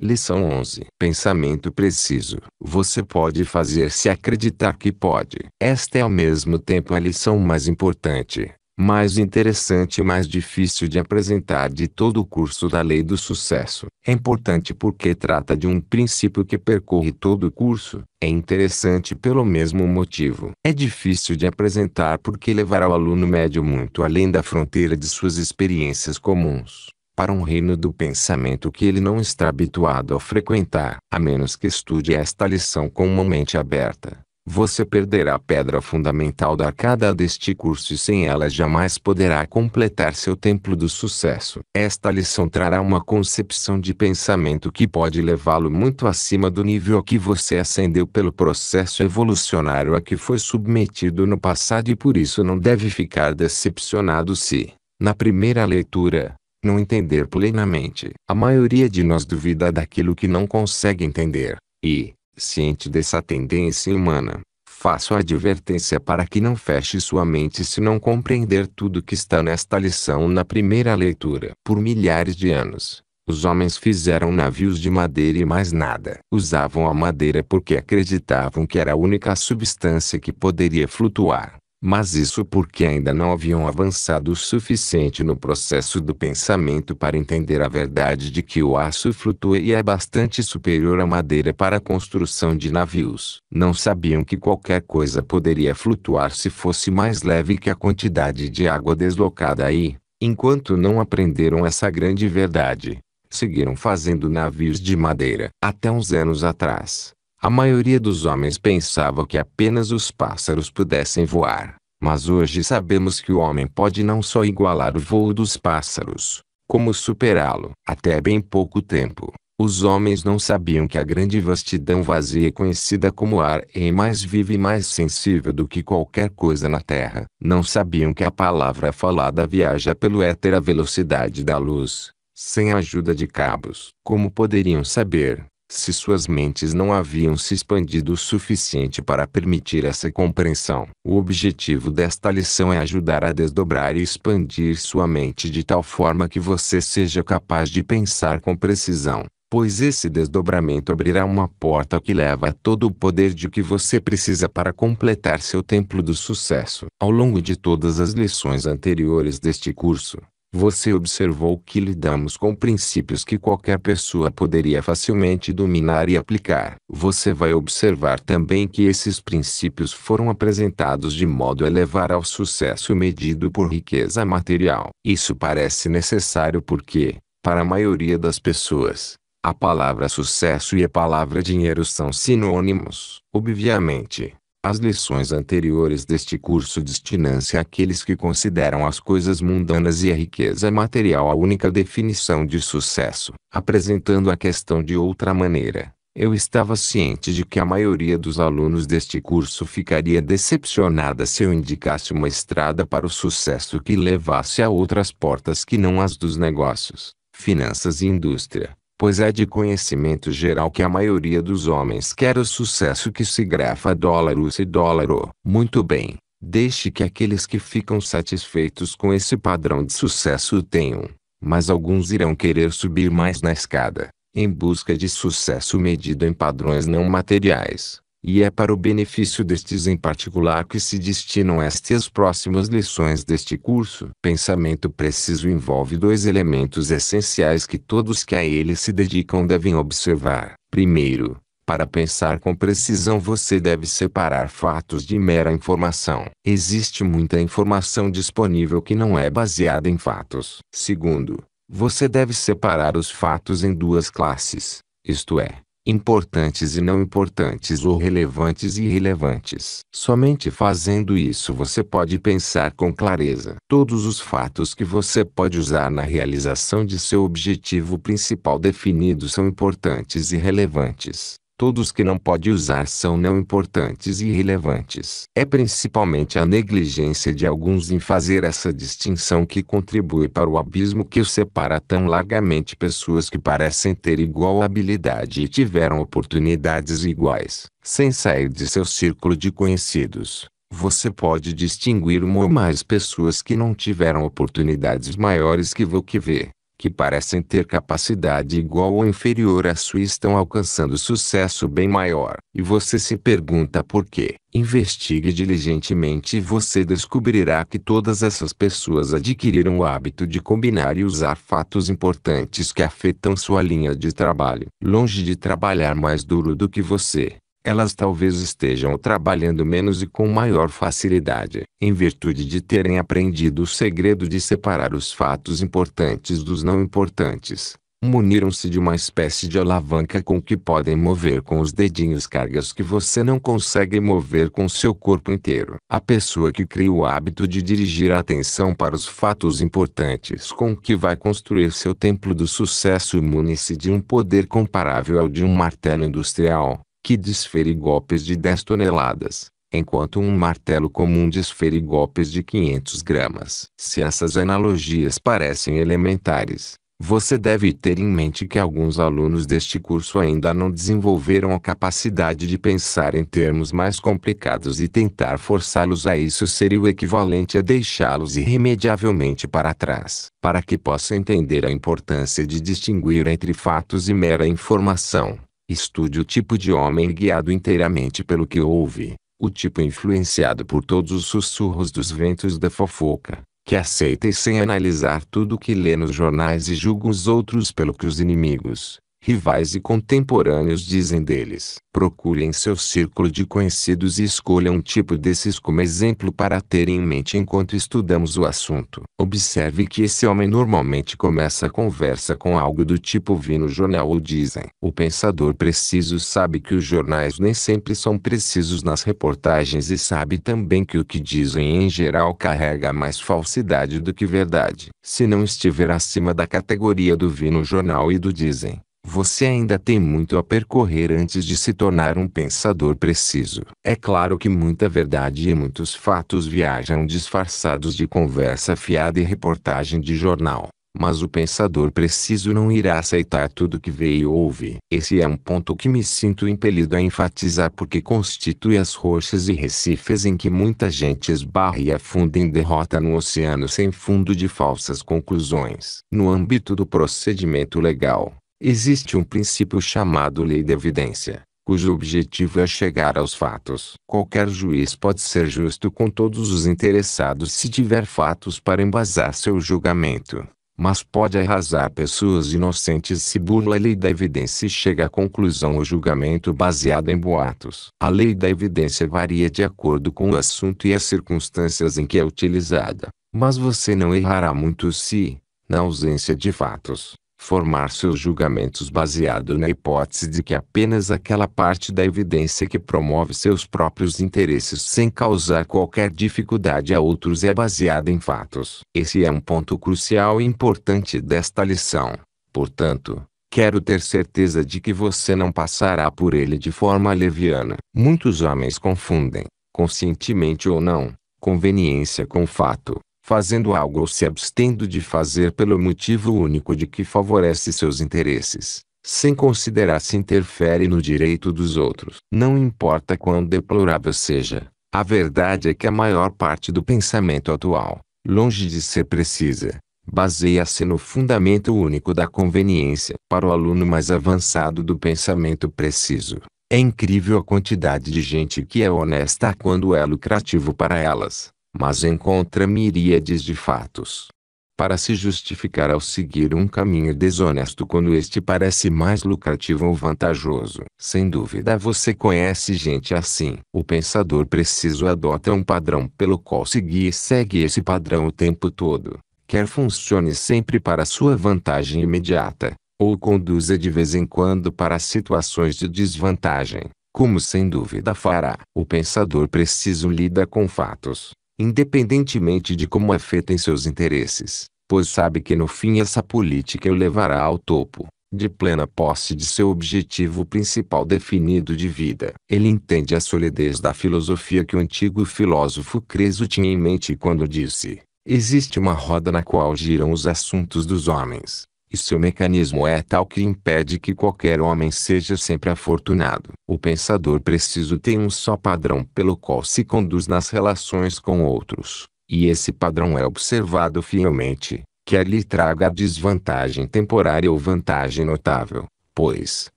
Lição 11. Pensamento preciso. Você pode fazer-se acreditar que pode. Esta é ao mesmo tempo a lição mais importante, mais interessante e mais difícil de apresentar de todo o curso da lei do sucesso. É importante porque trata de um princípio que percorre todo o curso. É interessante pelo mesmo motivo. É difícil de apresentar porque levará o aluno médio muito além da fronteira de suas experiências comuns para um reino do pensamento que ele não está habituado a frequentar. A menos que estude esta lição com uma mente aberta, você perderá a pedra fundamental da arcada deste curso e sem ela jamais poderá completar seu templo do sucesso. Esta lição trará uma concepção de pensamento que pode levá-lo muito acima do nível a que você ascendeu pelo processo evolucionário a que foi submetido no passado e por isso não deve ficar decepcionado se, na primeira leitura, não entender plenamente. A maioria de nós duvida daquilo que não consegue entender, e, ciente dessa tendência humana, faço a advertência para que não feche sua mente se não compreender tudo que está nesta lição na primeira leitura. Por milhares de anos, os homens fizeram navios de madeira e mais nada. Usavam a madeira porque acreditavam que era a única substância que poderia flutuar. Mas isso porque ainda não haviam avançado o suficiente no processo do pensamento para entender a verdade de que o aço flutua e é bastante superior à madeira para a construção de navios. Não sabiam que qualquer coisa poderia flutuar se fosse mais leve que a quantidade de água deslocada aí. Enquanto não aprenderam essa grande verdade, seguiram fazendo navios de madeira até uns anos atrás a maioria dos homens pensava que apenas os pássaros pudessem voar, mas hoje sabemos que o homem pode não só igualar o voo dos pássaros, como superá-lo. Até bem pouco tempo, os homens não sabiam que a grande vastidão vazia é conhecida como ar é mais viva e mais sensível do que qualquer coisa na Terra. Não sabiam que a palavra falada viaja pelo éter à velocidade da luz, sem a ajuda de cabos. Como poderiam saber, se suas mentes não haviam se expandido o suficiente para permitir essa compreensão. O objetivo desta lição é ajudar a desdobrar e expandir sua mente de tal forma que você seja capaz de pensar com precisão, pois esse desdobramento abrirá uma porta que leva a todo o poder de que você precisa para completar seu templo do sucesso. Ao longo de todas as lições anteriores deste curso, você observou que lidamos com princípios que qualquer pessoa poderia facilmente dominar e aplicar. Você vai observar também que esses princípios foram apresentados de modo a levar ao sucesso medido por riqueza material. Isso parece necessário porque, para a maioria das pessoas, a palavra sucesso e a palavra dinheiro são sinônimos. Obviamente, as lições anteriores deste curso destinam-se àqueles que consideram as coisas mundanas e a riqueza é material a única definição de sucesso. Apresentando a questão de outra maneira, eu estava ciente de que a maioria dos alunos deste curso ficaria decepcionada se eu indicasse uma estrada para o sucesso que levasse a outras portas que não as dos negócios, finanças e indústria pois é de conhecimento geral que a maioria dos homens quer o sucesso que se grafa dólaros se dólar. Muito bem, deixe que aqueles que ficam satisfeitos com esse padrão de sucesso tenham, mas alguns irão querer subir mais na escada, em busca de sucesso medido em padrões não materiais e é para o benefício destes em particular que se destinam estas próximas lições deste curso. Pensamento preciso envolve dois elementos essenciais que todos que a ele se dedicam devem observar. Primeiro, para pensar com precisão você deve separar fatos de mera informação. Existe muita informação disponível que não é baseada em fatos. Segundo, você deve separar os fatos em duas classes, isto é, importantes e não importantes ou relevantes e irrelevantes. Somente fazendo isso você pode pensar com clareza todos os fatos que você pode usar na realização de seu objetivo principal definido são importantes e relevantes. Todos que não pode usar são não importantes e irrelevantes. É principalmente a negligência de alguns em fazer essa distinção que contribui para o abismo que separa tão largamente pessoas que parecem ter igual habilidade e tiveram oportunidades iguais, sem sair de seu círculo de conhecidos. Você pode distinguir uma ou mais pessoas que não tiveram oportunidades maiores que o que vê que parecem ter capacidade igual ou inferior à sua estão alcançando sucesso bem maior. E você se pergunta por quê. Investigue diligentemente e você descobrirá que todas essas pessoas adquiriram o hábito de combinar e usar fatos importantes que afetam sua linha de trabalho. Longe de trabalhar mais duro do que você, elas talvez estejam trabalhando menos e com maior facilidade, em virtude de terem aprendido o segredo de separar os fatos importantes dos não importantes. Muniram-se de uma espécie de alavanca com que podem mover com os dedinhos cargas que você não consegue mover com seu corpo inteiro. A pessoa que cria o hábito de dirigir a atenção para os fatos importantes com que vai construir seu templo do sucesso mune-se de um poder comparável ao de um martelo industrial que desfere golpes de 10 toneladas, enquanto um martelo comum desfere golpes de 500 gramas. Se essas analogias parecem elementares, você deve ter em mente que alguns alunos deste curso ainda não desenvolveram a capacidade de pensar em termos mais complicados e tentar forçá-los a isso seria o equivalente a deixá-los irremediavelmente para trás. Para que possa entender a importância de distinguir entre fatos e mera informação, Estude o tipo de homem guiado inteiramente pelo que ouve, o tipo influenciado por todos os sussurros dos ventos da fofoca, que aceita e sem analisar tudo o que lê nos jornais e julga os outros pelo que os inimigos, rivais e contemporâneos dizem deles. Procurem seu círculo de conhecidos e escolha um tipo desses como exemplo para terem em mente enquanto estudamos o assunto. Observe que esse homem normalmente começa a conversa com algo do tipo vi no jornal ou dizem. O pensador preciso sabe que os jornais nem sempre são precisos nas reportagens e sabe também que o que dizem em geral carrega mais falsidade do que verdade. Se não estiver acima da categoria do vi no jornal e do dizem, você ainda tem muito a percorrer antes de se tornar um pensador preciso. É claro que muita verdade e muitos fatos viajam disfarçados de conversa fiada e reportagem de jornal. Mas o pensador preciso não irá aceitar tudo que vê e ouve. Esse é um ponto que me sinto impelido a enfatizar porque constitui as rochas e recifes em que muita gente esbarra e afunda em derrota no oceano sem fundo de falsas conclusões. No âmbito do procedimento legal, Existe um princípio chamado lei da evidência, cujo objetivo é chegar aos fatos. Qualquer juiz pode ser justo com todos os interessados se tiver fatos para embasar seu julgamento, mas pode arrasar pessoas inocentes se burla a lei da evidência e chega à conclusão o julgamento baseado em boatos. A lei da evidência varia de acordo com o assunto e as circunstâncias em que é utilizada, mas você não errará muito se, na ausência de fatos, formar seus julgamentos baseado na hipótese de que apenas aquela parte da evidência que promove seus próprios interesses sem causar qualquer dificuldade a outros é baseada em fatos. Esse é um ponto crucial e importante desta lição. Portanto, Quero ter certeza de que você não passará por ele de forma leviana. Muitos homens confundem, conscientemente ou não, conveniência com fato fazendo algo ou se abstendo de fazer pelo motivo único de que favorece seus interesses, sem considerar se interfere no direito dos outros. Não importa quão deplorável seja, a verdade é que a maior parte do pensamento atual, longe de ser precisa, baseia-se no fundamento único da conveniência. Para o aluno mais avançado do pensamento preciso, é incrível a quantidade de gente que é honesta quando é lucrativo para elas mas encontra miríades de fatos. Para se justificar ao seguir um caminho desonesto quando este parece mais lucrativo ou vantajoso. Sem dúvida você conhece gente assim. O pensador preciso adota um padrão pelo qual seguir e segue esse padrão o tempo todo. Quer funcione sempre para sua vantagem imediata, ou conduza de vez em quando para situações de desvantagem como sem dúvida fará. O pensador preciso lida com fatos, independentemente de como afetem é seus interesses, pois sabe que no fim essa política o levará ao topo, de plena posse de seu objetivo principal definido de vida. Ele entende a solidez da filosofia que o antigo filósofo Creso tinha em mente quando disse: Existe uma roda na qual giram os assuntos dos homens, e seu mecanismo é tal que impede que qualquer homem seja sempre afortunado. O pensador preciso tem um só padrão pelo qual se conduz nas relações com outros, e esse padrão é observado fielmente, quer lhe traga desvantagem temporária ou vantagem notável, pois,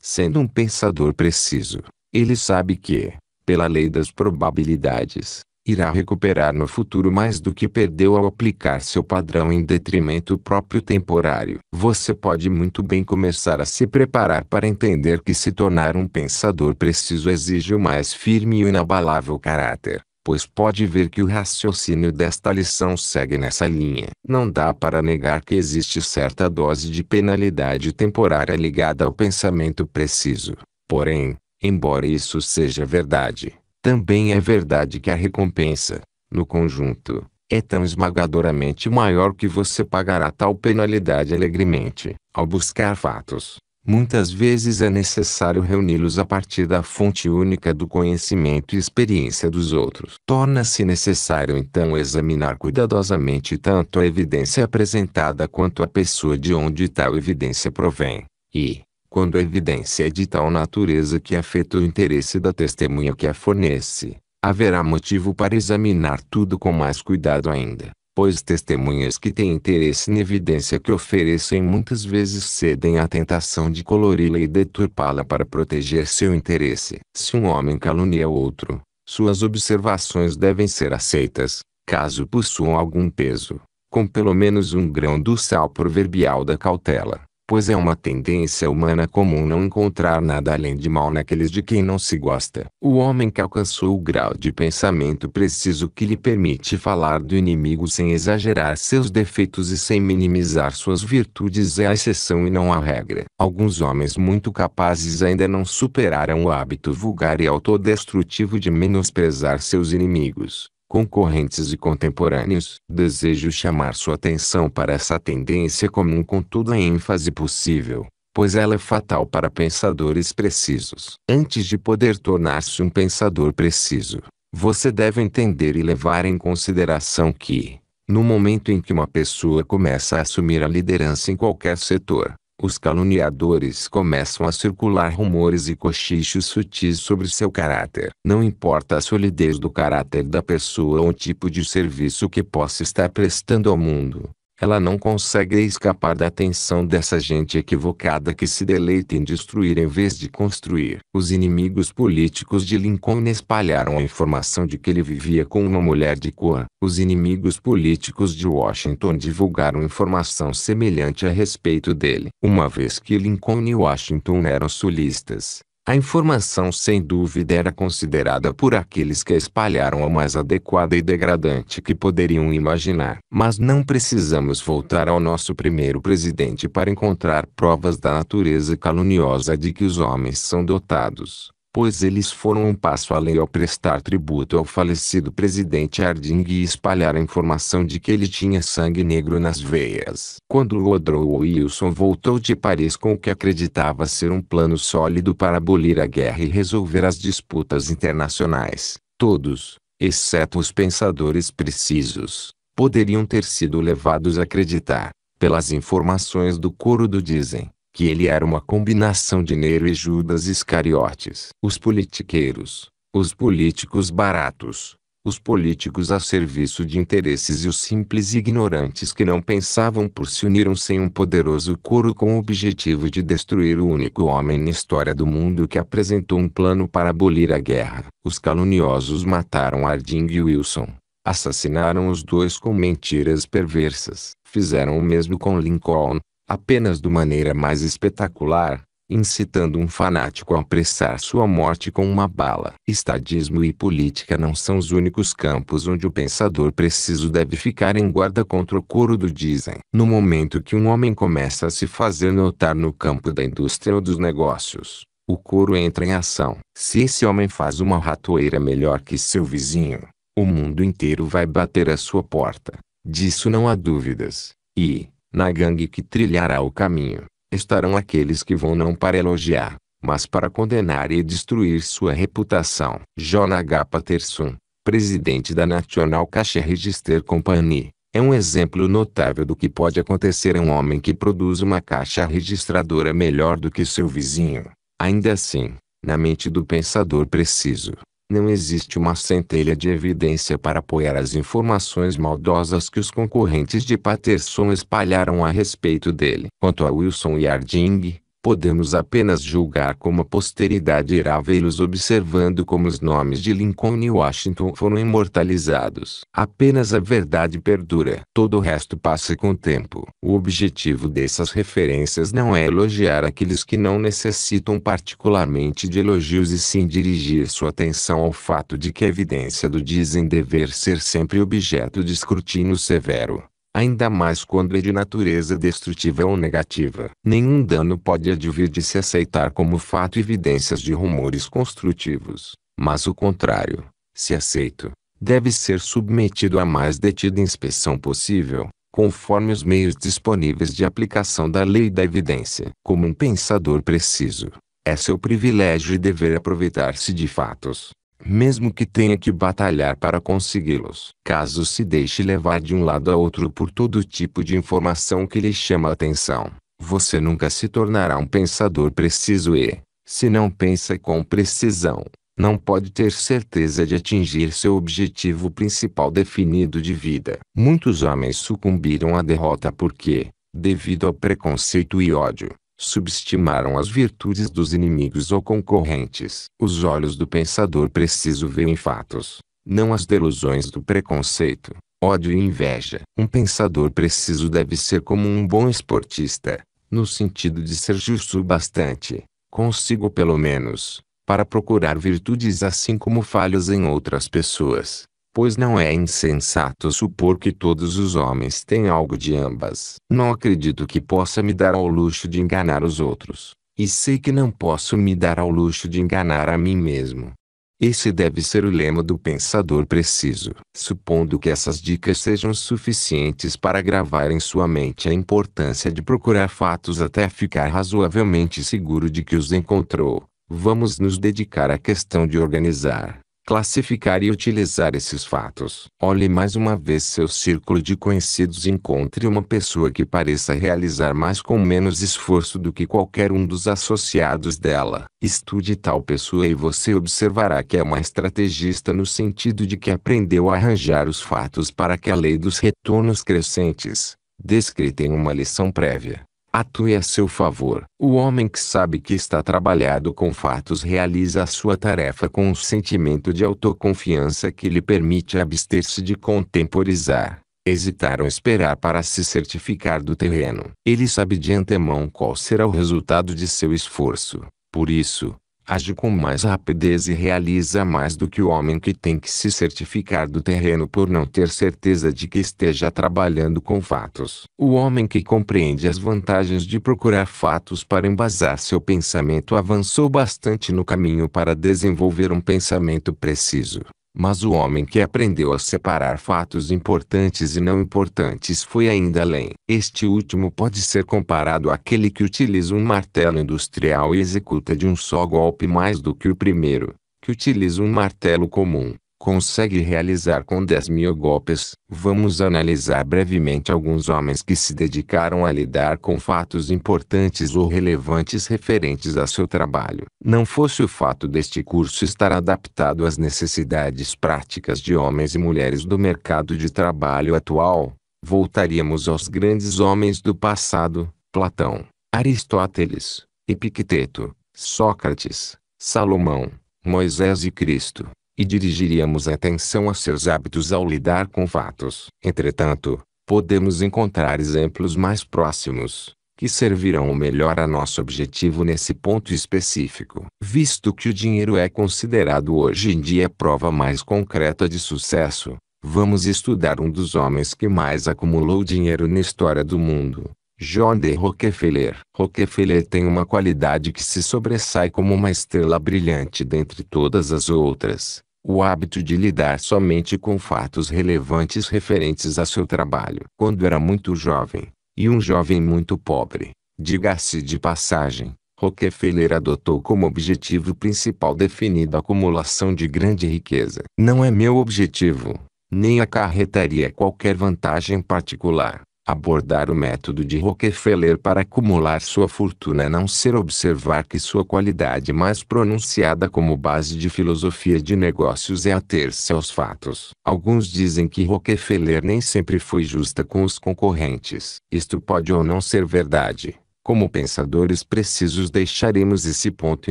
sendo um pensador preciso, ele sabe que, pela lei das probabilidades, irá recuperar no futuro mais do que perdeu ao aplicar seu padrão em detrimento próprio temporário. Você pode muito bem começar a se preparar para entender que se tornar um pensador preciso exige o mais firme e inabalável caráter pois pode ver que o raciocínio desta lição segue nessa linha. Não dá para negar que existe certa dose de penalidade temporária ligada ao pensamento preciso. Porém, embora isso seja verdade, também é verdade que a recompensa, no conjunto, é tão esmagadoramente maior que você pagará tal penalidade alegremente. Ao buscar fatos, muitas vezes é necessário reuni-los a partir da fonte única do conhecimento e experiência dos outros. Torna-se necessário então examinar cuidadosamente tanto a evidência apresentada quanto a pessoa de onde tal evidência provém, e, quando a evidência é de tal natureza que afeta o interesse da testemunha que a fornece, haverá motivo para examinar tudo com mais cuidado ainda, pois testemunhas que têm interesse na evidência que oferecem muitas vezes cedem à tentação de colori-la e deturpá-la para proteger seu interesse. Se um homem calunia outro, suas observações devem ser aceitas, caso possuam algum peso, com pelo menos um grão do sal proverbial da cautela pois é uma tendência humana comum não encontrar nada além de mal naqueles de quem não se gosta. O homem que alcançou o grau de pensamento preciso que lhe permite falar do inimigo sem exagerar seus defeitos e sem minimizar suas virtudes é a exceção e não a regra. Alguns homens muito capazes ainda não superaram o hábito vulgar e autodestrutivo de menosprezar seus inimigos concorrentes e contemporâneos, desejo chamar sua atenção para essa tendência comum com toda a ênfase possível, pois ela é fatal para pensadores precisos. Antes de poder tornar-se um pensador preciso, você deve entender e levar em consideração que, no momento em que uma pessoa começa a assumir a liderança em qualquer setor, os caluniadores começam a circular rumores e cochichos sutis sobre seu caráter. Não importa a solidez do caráter da pessoa ou o tipo de serviço que possa estar prestando ao mundo, ela não consegue escapar da atenção dessa gente equivocada que se deleita em destruir em vez de construir. Os inimigos políticos de Lincoln espalharam a informação de que ele vivia com uma mulher de cor. Os inimigos políticos de Washington divulgaram informação semelhante a respeito dele. Uma vez que Lincoln e Washington eram sulistas, a informação sem dúvida era considerada por aqueles que a espalharam a mais adequada e degradante que poderiam imaginar. Mas não precisamos voltar ao nosso primeiro presidente para encontrar provas da natureza caluniosa de que os homens são dotados pois eles foram um passo além ao prestar tributo ao falecido presidente Harding e espalhar a informação de que ele tinha sangue negro nas veias. Quando Woodrow Wilson voltou de Paris com o que acreditava ser um plano sólido para abolir a guerra e resolver as disputas internacionais, todos, exceto os pensadores precisos, poderiam ter sido levados a acreditar, pelas informações do coro do dizem, que ele era uma combinação de Nero e Judas Iscariotes. Os politiqueiros, os políticos baratos, os políticos a serviço de interesses e os simples ignorantes que não pensavam por se uniram sem um poderoso coro com o objetivo de destruir o único homem na história do mundo que apresentou um plano para abolir a guerra. Os caluniosos mataram Harding e Wilson. Assassinaram os dois com mentiras perversas. Fizeram o mesmo com Lincoln, apenas de maneira mais espetacular, incitando um fanático a apressar sua morte com uma bala. Estadismo e política não são os únicos campos onde o pensador preciso deve ficar em guarda contra o coro do dizem. No momento que um homem começa a se fazer notar no campo da indústria ou dos negócios, o coro entra em ação. Se esse homem faz uma ratoeira melhor que seu vizinho, o mundo inteiro vai bater à sua porta. Disso não há dúvidas. E, na gangue que trilhará o caminho, estarão aqueles que vão não para elogiar, mas para condenar e destruir sua reputação. John H. Patterson, presidente da National Cash Register Company, é um exemplo notável do que pode acontecer a um homem que produz uma caixa registradora melhor do que seu vizinho. Ainda assim, na mente do pensador preciso, não existe uma centelha de evidência para apoiar as informações maldosas que os concorrentes de Patterson espalharam a respeito dele. Quanto a Wilson e Harding, podemos apenas julgar como a posteridade irá vê-los observando como os nomes de Lincoln e Washington foram imortalizados. Apenas a verdade perdura. Todo o resto passa com o tempo. O objetivo dessas referências não é elogiar aqueles que não necessitam particularmente de elogios e sim dirigir sua atenção ao fato de que a evidência do dizem dever ser sempre objeto de escrutínio severo ainda mais quando é de natureza destrutiva ou negativa. Nenhum dano pode advir de se aceitar como fato evidências de rumores construtivos, mas o contrário, se aceito, deve ser submetido à mais detida inspeção possível, conforme os meios disponíveis de aplicação da lei da evidência. Como um pensador preciso, é seu privilégio e dever aproveitar-se de fatos, mesmo que tenha que batalhar para consegui-los. Caso se deixe levar de um lado a outro por todo tipo de informação que lhe chama a atenção, você nunca se tornará um pensador preciso e, se não pensa com precisão, não pode ter certeza de atingir seu objetivo principal definido de vida. Muitos homens sucumbiram à derrota porque, devido ao preconceito e ódio, subestimaram as virtudes dos inimigos ou concorrentes. Os olhos do pensador preciso veem fatos, não as delusões do preconceito, ódio e inveja. Um pensador preciso deve ser como um bom esportista, no sentido de ser justo o bastante, consigo pelo menos, para procurar virtudes assim como falhas em outras pessoas pois não é insensato supor que todos os homens têm algo de ambas. Não acredito que possa me dar ao luxo de enganar os outros, e sei que não posso me dar ao luxo de enganar a mim mesmo. Esse deve ser o lema do pensador preciso. Supondo que essas dicas sejam suficientes para gravar em sua mente a importância de procurar fatos até ficar razoavelmente seguro de que os encontrou, vamos nos dedicar à questão de organizar classificar e utilizar esses fatos. Olhe mais uma vez seu círculo de conhecidos e encontre uma pessoa que pareça realizar mais com menos esforço do que qualquer um dos associados dela. Estude tal pessoa e você observará que é uma estrategista no sentido de que aprendeu a arranjar os fatos para que a lei dos retornos crescentes, descrita em uma lição prévia, atue é a seu favor. O homem que sabe que está trabalhado com fatos realiza a sua tarefa com um sentimento de autoconfiança que lhe permite abster-se de contemporizar, hesitar ou esperar para se certificar do terreno. Ele sabe de antemão qual será o resultado de seu esforço. Por isso, age com mais rapidez e realiza mais do que o homem que tem que se certificar do terreno por não ter certeza de que esteja trabalhando com fatos. O homem que compreende as vantagens de procurar fatos para embasar seu pensamento avançou bastante no caminho para desenvolver um pensamento preciso. Mas o homem que aprendeu a separar fatos importantes e não importantes foi ainda além. Este último pode ser comparado àquele que utiliza um martelo industrial e executa de um só golpe mais do que o primeiro, que utiliza um martelo comum consegue realizar com 10 mil golpes. Vamos analisar brevemente alguns homens que se dedicaram a lidar com fatos importantes ou relevantes referentes a seu trabalho. Não fosse o fato deste curso estar adaptado às necessidades práticas de homens e mulheres do mercado de trabalho atual, voltaríamos aos grandes homens do passado: Platão, Aristóteles, Epicteto, Sócrates, Salomão, Moisés e Cristo e dirigiríamos a atenção a seus hábitos ao lidar com fatos. Entretanto, podemos encontrar exemplos mais próximos, que servirão melhor a nosso objetivo nesse ponto específico. Visto que o dinheiro é considerado hoje em dia a prova mais concreta de sucesso, vamos estudar um dos homens que mais acumulou dinheiro na história do mundo, John D. Rockefeller. Rockefeller tem uma qualidade que se sobressai como uma estrela brilhante dentre todas as outras: o hábito de lidar somente com fatos relevantes referentes a seu trabalho. Quando era muito jovem, e um jovem muito pobre, diga-se de passagem, Rockefeller adotou como objetivo principal definido a acumulação de grande riqueza. Não é meu objetivo, nem acarretaria qualquer vantagem particular. Abordar o método de Rockefeller para acumular sua fortuna não ser observar que sua qualidade mais pronunciada como base de filosofia de negócios é ater-se aos fatos. Alguns dizem que Rockefeller nem sempre foi justa com os concorrentes. Isto pode ou não ser verdade. Como pensadores precisos deixaremos esse ponto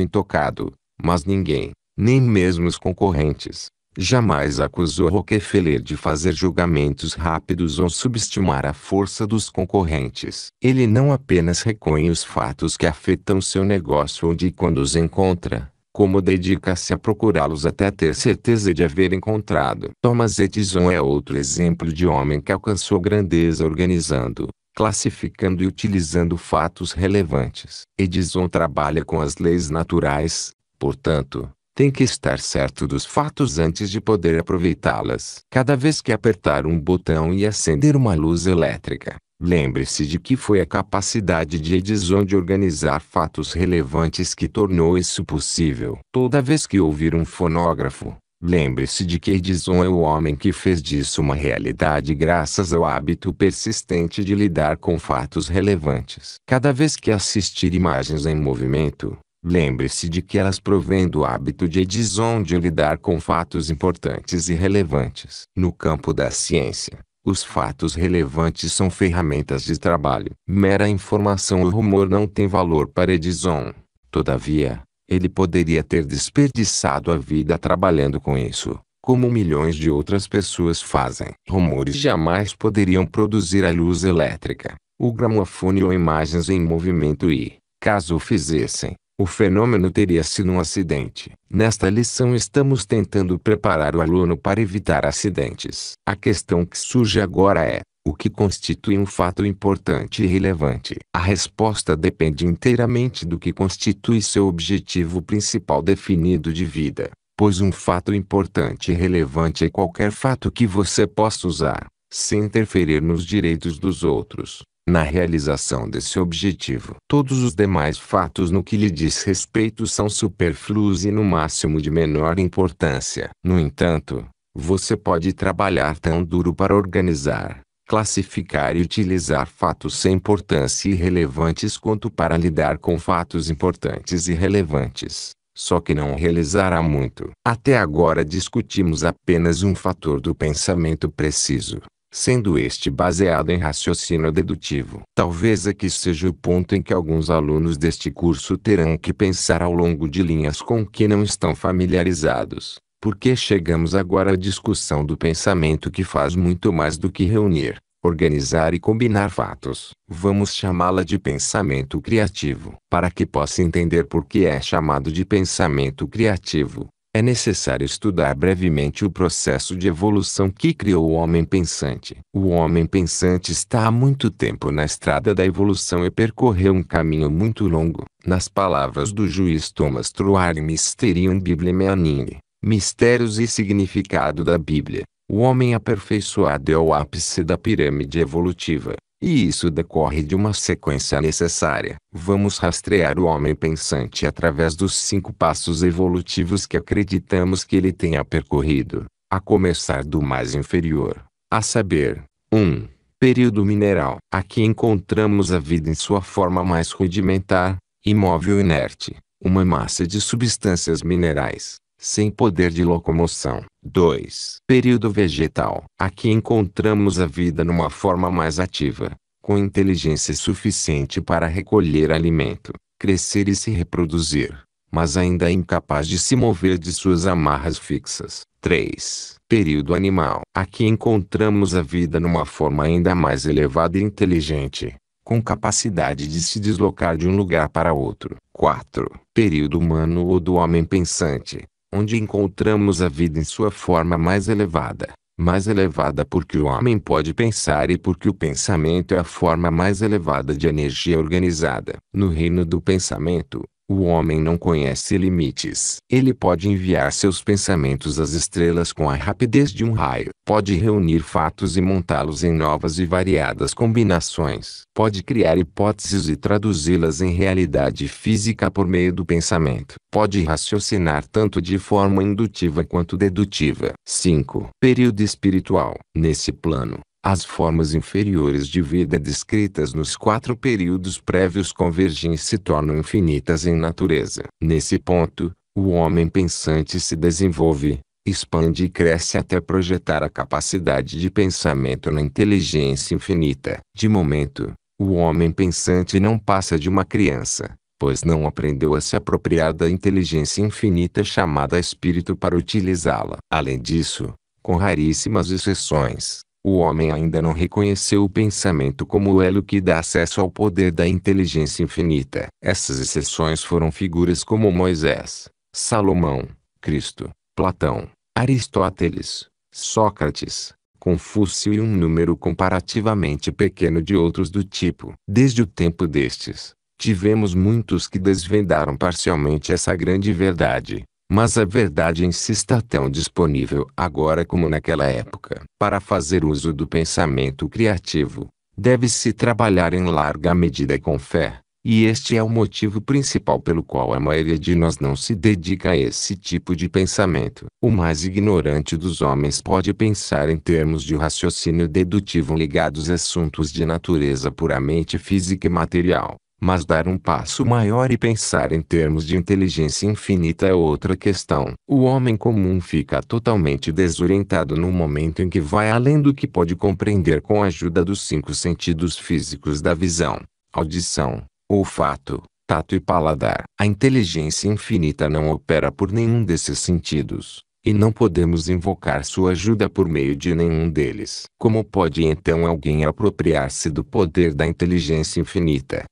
intocado, mas ninguém, nem mesmo os concorrentes, Jamais acusou Rockefeller de fazer julgamentos rápidos ou subestimar a força dos concorrentes. Ele não apenas reconhece os fatos que afetam seu negócio onde e quando os encontra, como dedica-se a procurá-los até ter certeza de haver encontrado. Thomas Edison é outro exemplo de homem que alcançou grandeza organizando, classificando e utilizando fatos relevantes. Edison trabalha com as leis naturais, portanto, tem que estar certo dos fatos antes de poder aproveitá-las. Cada vez que apertar um botão e acender uma luz elétrica, lembre-se de que foi a capacidade de Edison de organizar fatos relevantes que tornou isso possível. Toda vez que ouvir um fonógrafo, lembre-se de que Edison é o homem que fez disso uma realidade graças ao hábito persistente de lidar com fatos relevantes. Cada vez que assistir imagens em movimento, Lembre-se de que elas provêm do hábito de Edison de lidar com fatos importantes e relevantes. No campo da ciência, os fatos relevantes são ferramentas de trabalho. Mera informação ou rumor não tem valor para Edison. Todavia, ele poderia ter desperdiçado a vida trabalhando com isso, como milhões de outras pessoas fazem. Rumores jamais poderiam produzir a luz elétrica, o gramofone ou imagens em movimento e, caso o fizessem, o fenômeno teria sido um acidente. Nesta lição estamos tentando preparar o aluno para evitar acidentes. A questão que surge agora é: o que constitui um fato importante e relevante? A resposta depende inteiramente do que constitui seu objetivo principal definido de vida, pois um fato importante e relevante é qualquer fato que você possa usar, sem interferir nos direitos dos outros, na realização desse objetivo, todos os demais fatos no que lhe diz respeito são superfluos e no máximo de menor importância. No entanto, você pode trabalhar tão duro para organizar, classificar e utilizar fatos sem importância e relevantes quanto para lidar com fatos importantes e relevantes. Só que não realizará muito. Até agora discutimos apenas um fator do pensamento preciso sendo este baseado em raciocínio dedutivo. Talvez aqui seja o ponto em que alguns alunos deste curso terão que pensar ao longo de linhas com que não estão familiarizados, porque chegamos agora à discussão do pensamento que faz muito mais do que reunir, organizar e combinar fatos. Vamos chamá-la de pensamento criativo. Para que possa entender por que é chamado de pensamento criativo, é necessário estudar brevemente o processo de evolução que criou o homem pensante. O homem pensante está há muito tempo na estrada da evolução e percorreu um caminho muito longo. Nas palavras do juiz Thomas Truari Mysterium Biblemianini, Mistérios e Significado da Bíblia, o homem aperfeiçoado é o ápice da pirâmide evolutiva. E isso decorre de uma sequência necessária. Vamos rastrear o homem pensante através dos cinco passos evolutivos que acreditamos que ele tenha percorrido, a começar do mais inferior, a saber, 1. Um, período mineral. Aqui encontramos a vida em sua forma mais rudimentar, imóvel e inerte, uma massa de substâncias minerais sem poder de locomoção. 2. Período vegetal. Aqui encontramos a vida numa forma mais ativa, com inteligência suficiente para recolher alimento, crescer e se reproduzir, mas ainda incapaz de se mover de suas amarras fixas. 3. Período animal. Aqui encontramos a vida numa forma ainda mais elevada e inteligente, com capacidade de se deslocar de um lugar para outro. 4. Período humano ou do homem pensante onde encontramos a vida em sua forma mais elevada. Mais elevada porque o homem pode pensar e porque o pensamento é a forma mais elevada de energia organizada. No reino do pensamento, o homem não conhece limites. Ele pode enviar seus pensamentos às estrelas com a rapidez de um raio. Pode reunir fatos e montá-los em novas e variadas combinações. Pode criar hipóteses e traduzi-las em realidade física por meio do pensamento. Pode raciocinar tanto de forma indutiva quanto dedutiva. 5. Período espiritual. Nesse plano, as formas inferiores de vida descritas nos quatro períodos prévios convergem e se tornam infinitas em natureza. Nesse ponto, o homem pensante se desenvolve, expande e cresce até projetar a capacidade de pensamento na inteligência infinita. De momento, o homem pensante não passa de uma criança, pois não aprendeu a se apropriar da inteligência infinita chamada espírito para utilizá-la. Além disso, com raríssimas exceções, o homem ainda não reconheceu o pensamento como o elo que dá acesso ao poder da inteligência infinita. Essas exceções foram figuras como Moisés, Salomão, Cristo, Platão, Aristóteles, Sócrates, Confúcio e um número comparativamente pequeno de outros do tipo. Desde o tempo destes, tivemos muitos que desvendaram parcialmente essa grande verdade mas a verdade em si está tão disponível agora como naquela época. Para fazer uso do pensamento criativo, deve-se trabalhar em larga medida com fé, e este é o motivo principal pelo qual a maioria de nós não se dedica a esse tipo de pensamento. O mais ignorante dos homens pode pensar em termos de raciocínio dedutivo ligados a assuntos de natureza puramente física e material. Mas dar um passo maior e pensar em termos de inteligência infinita é outra questão. O homem comum fica totalmente desorientado no momento em que vai além do que pode compreender com a ajuda dos cinco sentidos físicos da visão, audição, olfato, tato e paladar. A inteligência infinita não opera por nenhum desses sentidos, e não podemos invocar sua ajuda por meio de nenhum deles. Como pode então alguém apropriar-se do poder da inteligência infinita?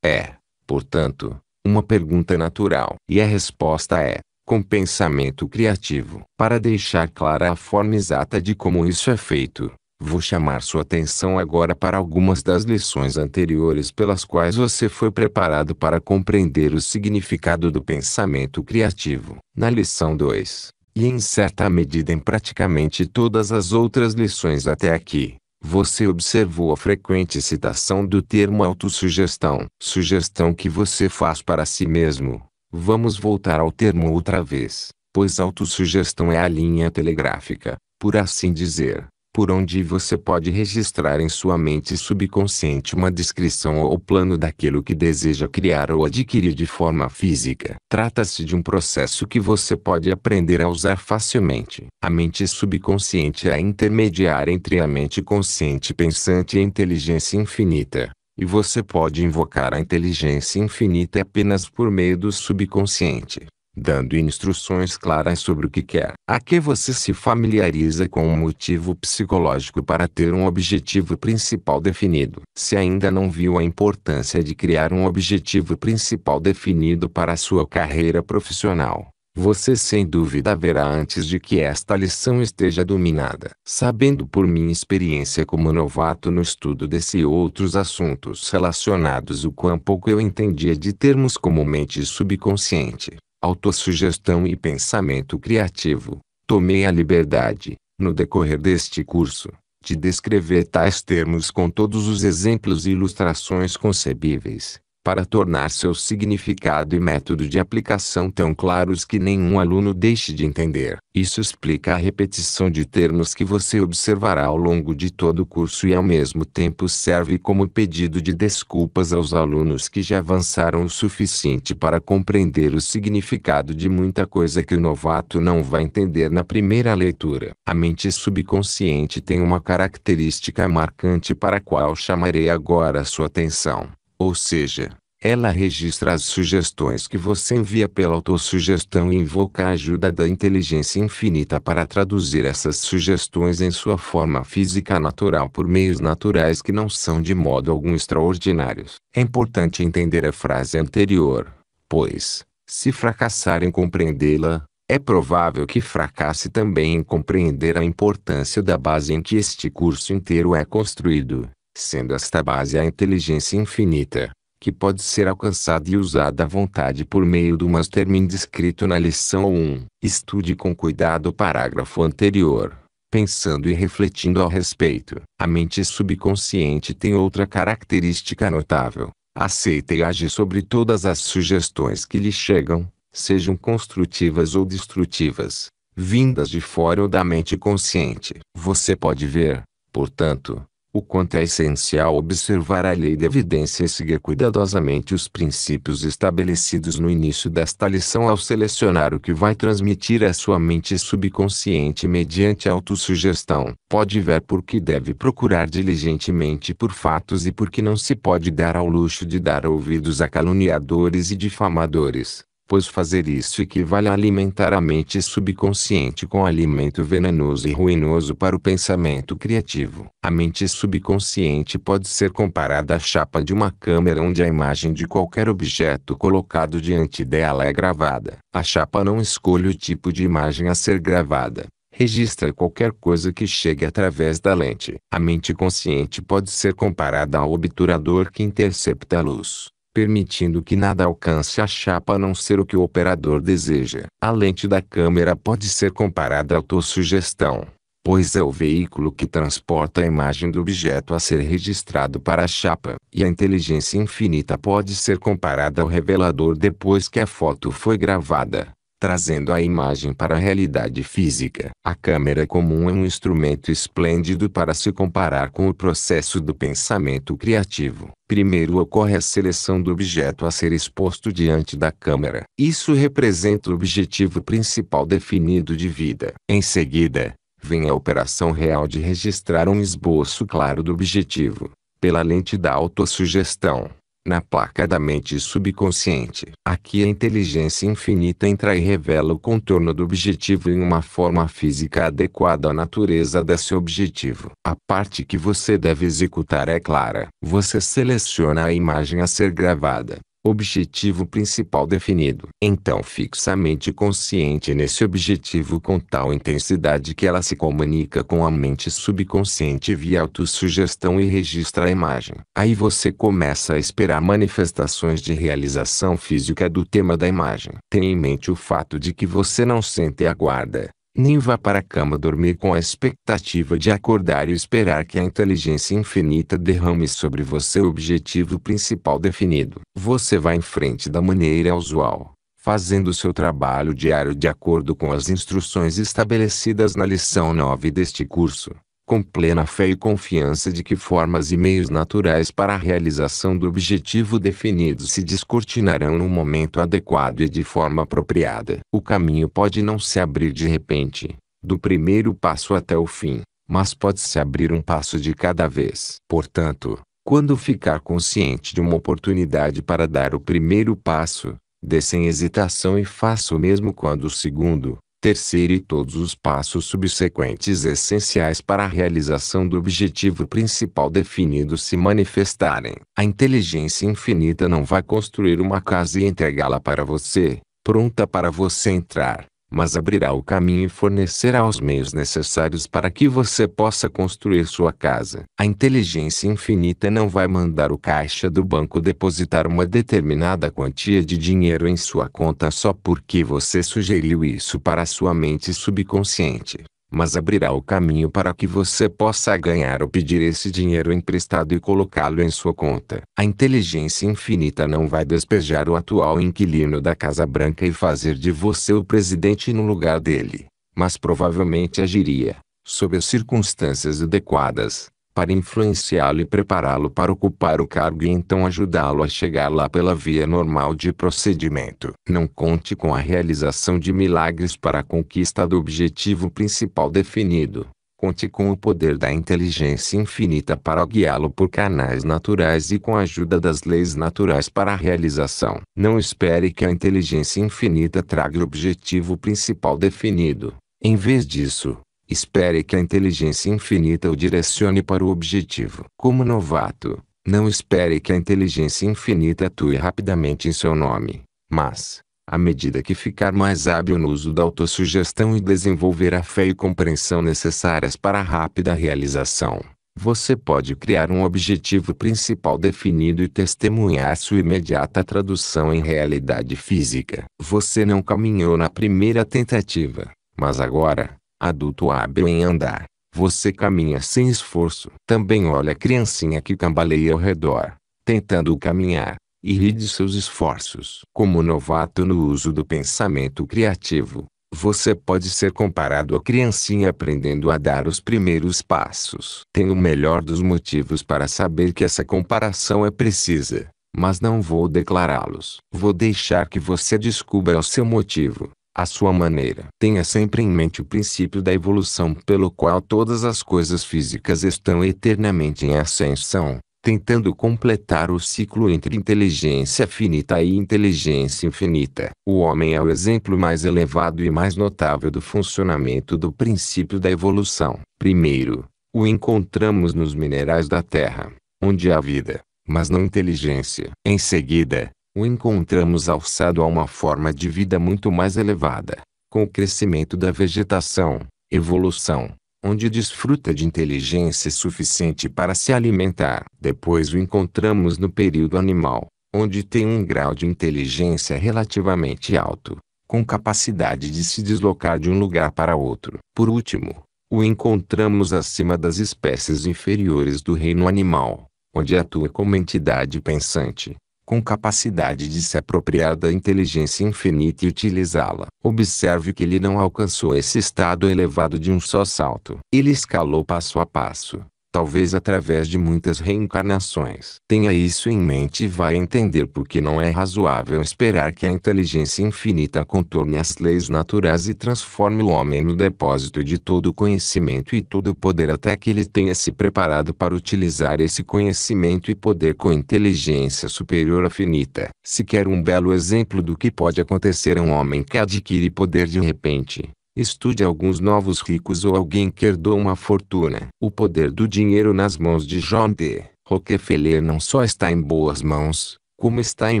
É, portanto, uma pergunta natural. E a resposta é: com pensamento criativo. Para deixar clara a forma exata de como isso é feito, vou chamar sua atenção agora para algumas das lições anteriores pelas quais você foi preparado para compreender o significado do pensamento criativo. Na lição 2, e em certa medida em praticamente todas as outras lições até aqui, você observou a frequente citação do termo autossugestão, sugestão que você faz para si mesmo. Vamos voltar ao termo outra vez, pois autossugestão é a linha telegráfica, por assim dizer, por onde você pode registrar em sua mente subconsciente uma descrição ou plano daquilo que deseja criar ou adquirir de forma física. Trata-se de um processo que você pode aprender a usar facilmente. A mente subconsciente é a intermediária entre a mente consciente pensante e a inteligência infinita. E você pode invocar a inteligência infinita apenas por meio do subconsciente dando instruções claras sobre o que quer. Aqui você se familiariza com um motivo psicológico para ter um objetivo principal definido. Se ainda não viu a importância de criar um objetivo principal definido para a sua carreira profissional, você sem dúvida verá antes de que esta lição esteja dominada. Sabendo por minha experiência como novato no estudo desse e outros assuntos relacionados o quão pouco eu entendia de termos como mente subconsciente, autossugestão e pensamento criativo. Tomei a liberdade, no decorrer deste curso, de descrever tais termos com todos os exemplos e ilustrações concebíveis, para tornar seu significado e método de aplicação tão claros que nenhum aluno deixe de entender. Isso explica a repetição de termos que você observará ao longo de todo o curso e ao mesmo tempo serve como pedido de desculpas aos alunos que já avançaram o suficiente para compreender o significado de muita coisa que o novato não vai entender na primeira leitura. A mente subconsciente tem uma característica marcante para a qual chamarei agora a sua atenção. Ou seja, ela registra as sugestões que você envia pela autossugestão e invoca a ajuda da inteligência infinita para traduzir essas sugestões em sua forma física natural por meios naturais que não são de modo algum extraordinários. É importante entender a frase anterior, pois, se fracassar em compreendê-la, é provável que fracasse também em compreender a importância da base em que este curso inteiro é construído sendo esta base a inteligência infinita, que pode ser alcançada e usada à vontade por meio do mastermind descrito na lição 1. Estude com cuidado o parágrafo anterior, pensando e refletindo ao respeito. A mente subconsciente tem outra característica notável. Aceita e age sobre todas as sugestões que lhe chegam, sejam construtivas ou destrutivas, vindas de fora ou da mente consciente. Você pode ver, portanto, o quanto é essencial observar a lei da evidência e seguir cuidadosamente os princípios estabelecidos no início desta lição ao selecionar o que vai transmitir à sua mente subconsciente mediante autossugestão. Pode ver por que deve procurar diligentemente por fatos e por que não se pode dar ao luxo de dar ouvidos a caluniadores e difamadores pois fazer isso equivale a alimentar a mente subconsciente com alimento venenoso e ruinoso para o pensamento criativo. A mente subconsciente pode ser comparada à chapa de uma câmera onde a imagem de qualquer objeto colocado diante dela é gravada. A chapa não escolhe o tipo de imagem a ser gravada. Registra qualquer coisa que chegue através da lente. A mente consciente pode ser comparada ao obturador que intercepta a luz permitindo que nada alcance a chapa a não ser o que o operador deseja. A lente da câmera pode ser comparada à autossugestão, pois é o veículo que transporta a imagem do objeto a ser registrado para a chapa, e a inteligência infinita pode ser comparada ao revelador depois que a foto foi gravada trazendo a imagem para a realidade física. A câmera comum é um instrumento esplêndido para se comparar com o processo do pensamento criativo. Primeiro ocorre a seleção do objeto a ser exposto diante da câmera. Isso representa o objetivo principal definido de vida. Em seguida, vem a operação real de registrar um esboço claro do objetivo, pela lente da autossugestão na placa da mente subconsciente. Aqui a inteligência infinita entra e revela o contorno do objetivo em uma forma física adequada à natureza desse objetivo. A parte que você deve executar é clara. Você seleciona a imagem a ser gravada objetivo principal definido. Então fixamente consciente nesse objetivo com tal intensidade que ela se comunica com a mente subconsciente via autossugestão e registra a imagem. Aí você começa a esperar manifestações de realização física do tema da imagem. Tenha em mente o fato de que você não sente e aguarda, nem vá para a cama dormir com a expectativa de acordar e esperar que a inteligência infinita derrame sobre você o objetivo principal definido. Você vai em frente da maneira usual, fazendo seu trabalho diário de acordo com as instruções estabelecidas na lição 9 deste curso com plena fé e confiança de que formas e meios naturais para a realização do objetivo definido se descortinarão no momento adequado e de forma apropriada. O caminho pode não se abrir de repente, do primeiro passo até o fim, mas pode se abrir um passo de cada vez. Portanto, quando ficar consciente de uma oportunidade para dar o primeiro passo, dê sem hesitação e faça o mesmo quando o segundo, terceiro e todos os passos subsequentes essenciais para a realização do objetivo principal definido se manifestarem. A inteligência infinita não vai construir uma casa e entregá-la para você, pronta para você entrar mas abrirá o caminho e fornecerá os meios necessários para que você possa construir sua casa. A inteligência infinita não vai mandar o caixa do banco depositar uma determinada quantia de dinheiro em sua conta só porque você sugeriu isso para sua mente subconsciente mas abrirá o caminho para que você possa ganhar ou pedir esse dinheiro emprestado e colocá-lo em sua conta. A inteligência infinita não vai despejar o atual inquilino da Casa Branca e fazer de você o presidente no lugar dele, mas provavelmente agiria, sob as circunstâncias adequadas, para influenciá-lo e prepará-lo para ocupar o cargo e então ajudá-lo a chegar lá pela via normal de procedimento. Não conte com a realização de milagres para a conquista do objetivo principal definido. Conte com o poder da inteligência infinita para guiá-lo por canais naturais e com a ajuda das leis naturais para a realização. Não espere que a inteligência infinita traga o objetivo principal definido. Em vez disso, Espere que a inteligência infinita o direcione para o objetivo. Como novato, não espere que a inteligência infinita atue rapidamente em seu nome, mas, à medida que ficar mais hábil no uso da autossugestão e desenvolver a fé e compreensão necessárias para a rápida realização, você pode criar um objetivo principal definido e testemunhar sua imediata tradução em realidade física. Você não caminhou na primeira tentativa, mas agora, Adulto hábil em andar. Você caminha sem esforço. Também olha a criancinha que cambaleia ao redor, tentando caminhar, e ri de seus esforços. Como novato no uso do pensamento criativo, você pode ser comparado à criancinha aprendendo a dar os primeiros passos. Tenho o melhor dos motivos para saber que essa comparação é precisa, mas não vou declará-los. Vou deixar que você descubra o seu motivo à sua maneira. Tenha sempre em mente o princípio da evolução pelo qual todas as coisas físicas estão eternamente em ascensão, tentando completar o ciclo entre inteligência finita e inteligência infinita. O homem é o exemplo mais elevado e mais notável do funcionamento do princípio da evolução. Primeiro, o encontramos nos minerais da terra, onde há vida, mas não inteligência. Em seguida, o encontramos alçado a uma forma de vida muito mais elevada, com o crescimento da vegetação, evolução, onde desfruta de inteligência suficiente para se alimentar. Depois o encontramos no período animal, onde tem um grau de inteligência relativamente alto, com capacidade de se deslocar de um lugar para outro. Por último, o encontramos acima das espécies inferiores do reino animal, onde atua como entidade pensante, com capacidade de se apropriar da inteligência infinita e utilizá-la. Observe que ele não alcançou esse estado elevado de um só salto. Ele escalou passo a passo, talvez através de muitas reencarnações. Tenha isso em mente e vai entender porque não é razoável esperar que a inteligência infinita contorne as leis naturais e transforme o homem no depósito de todo o conhecimento e todo o poder até que ele tenha se preparado para utilizar esse conhecimento e poder com inteligência superior à finita. Se quer um belo exemplo do que pode acontecer a um homem que adquire poder de repente, Estude alguns novos ricos ou alguém que herdou uma fortuna. O poder do dinheiro nas mãos de John D. Rockefeller não só está em boas mãos, como está em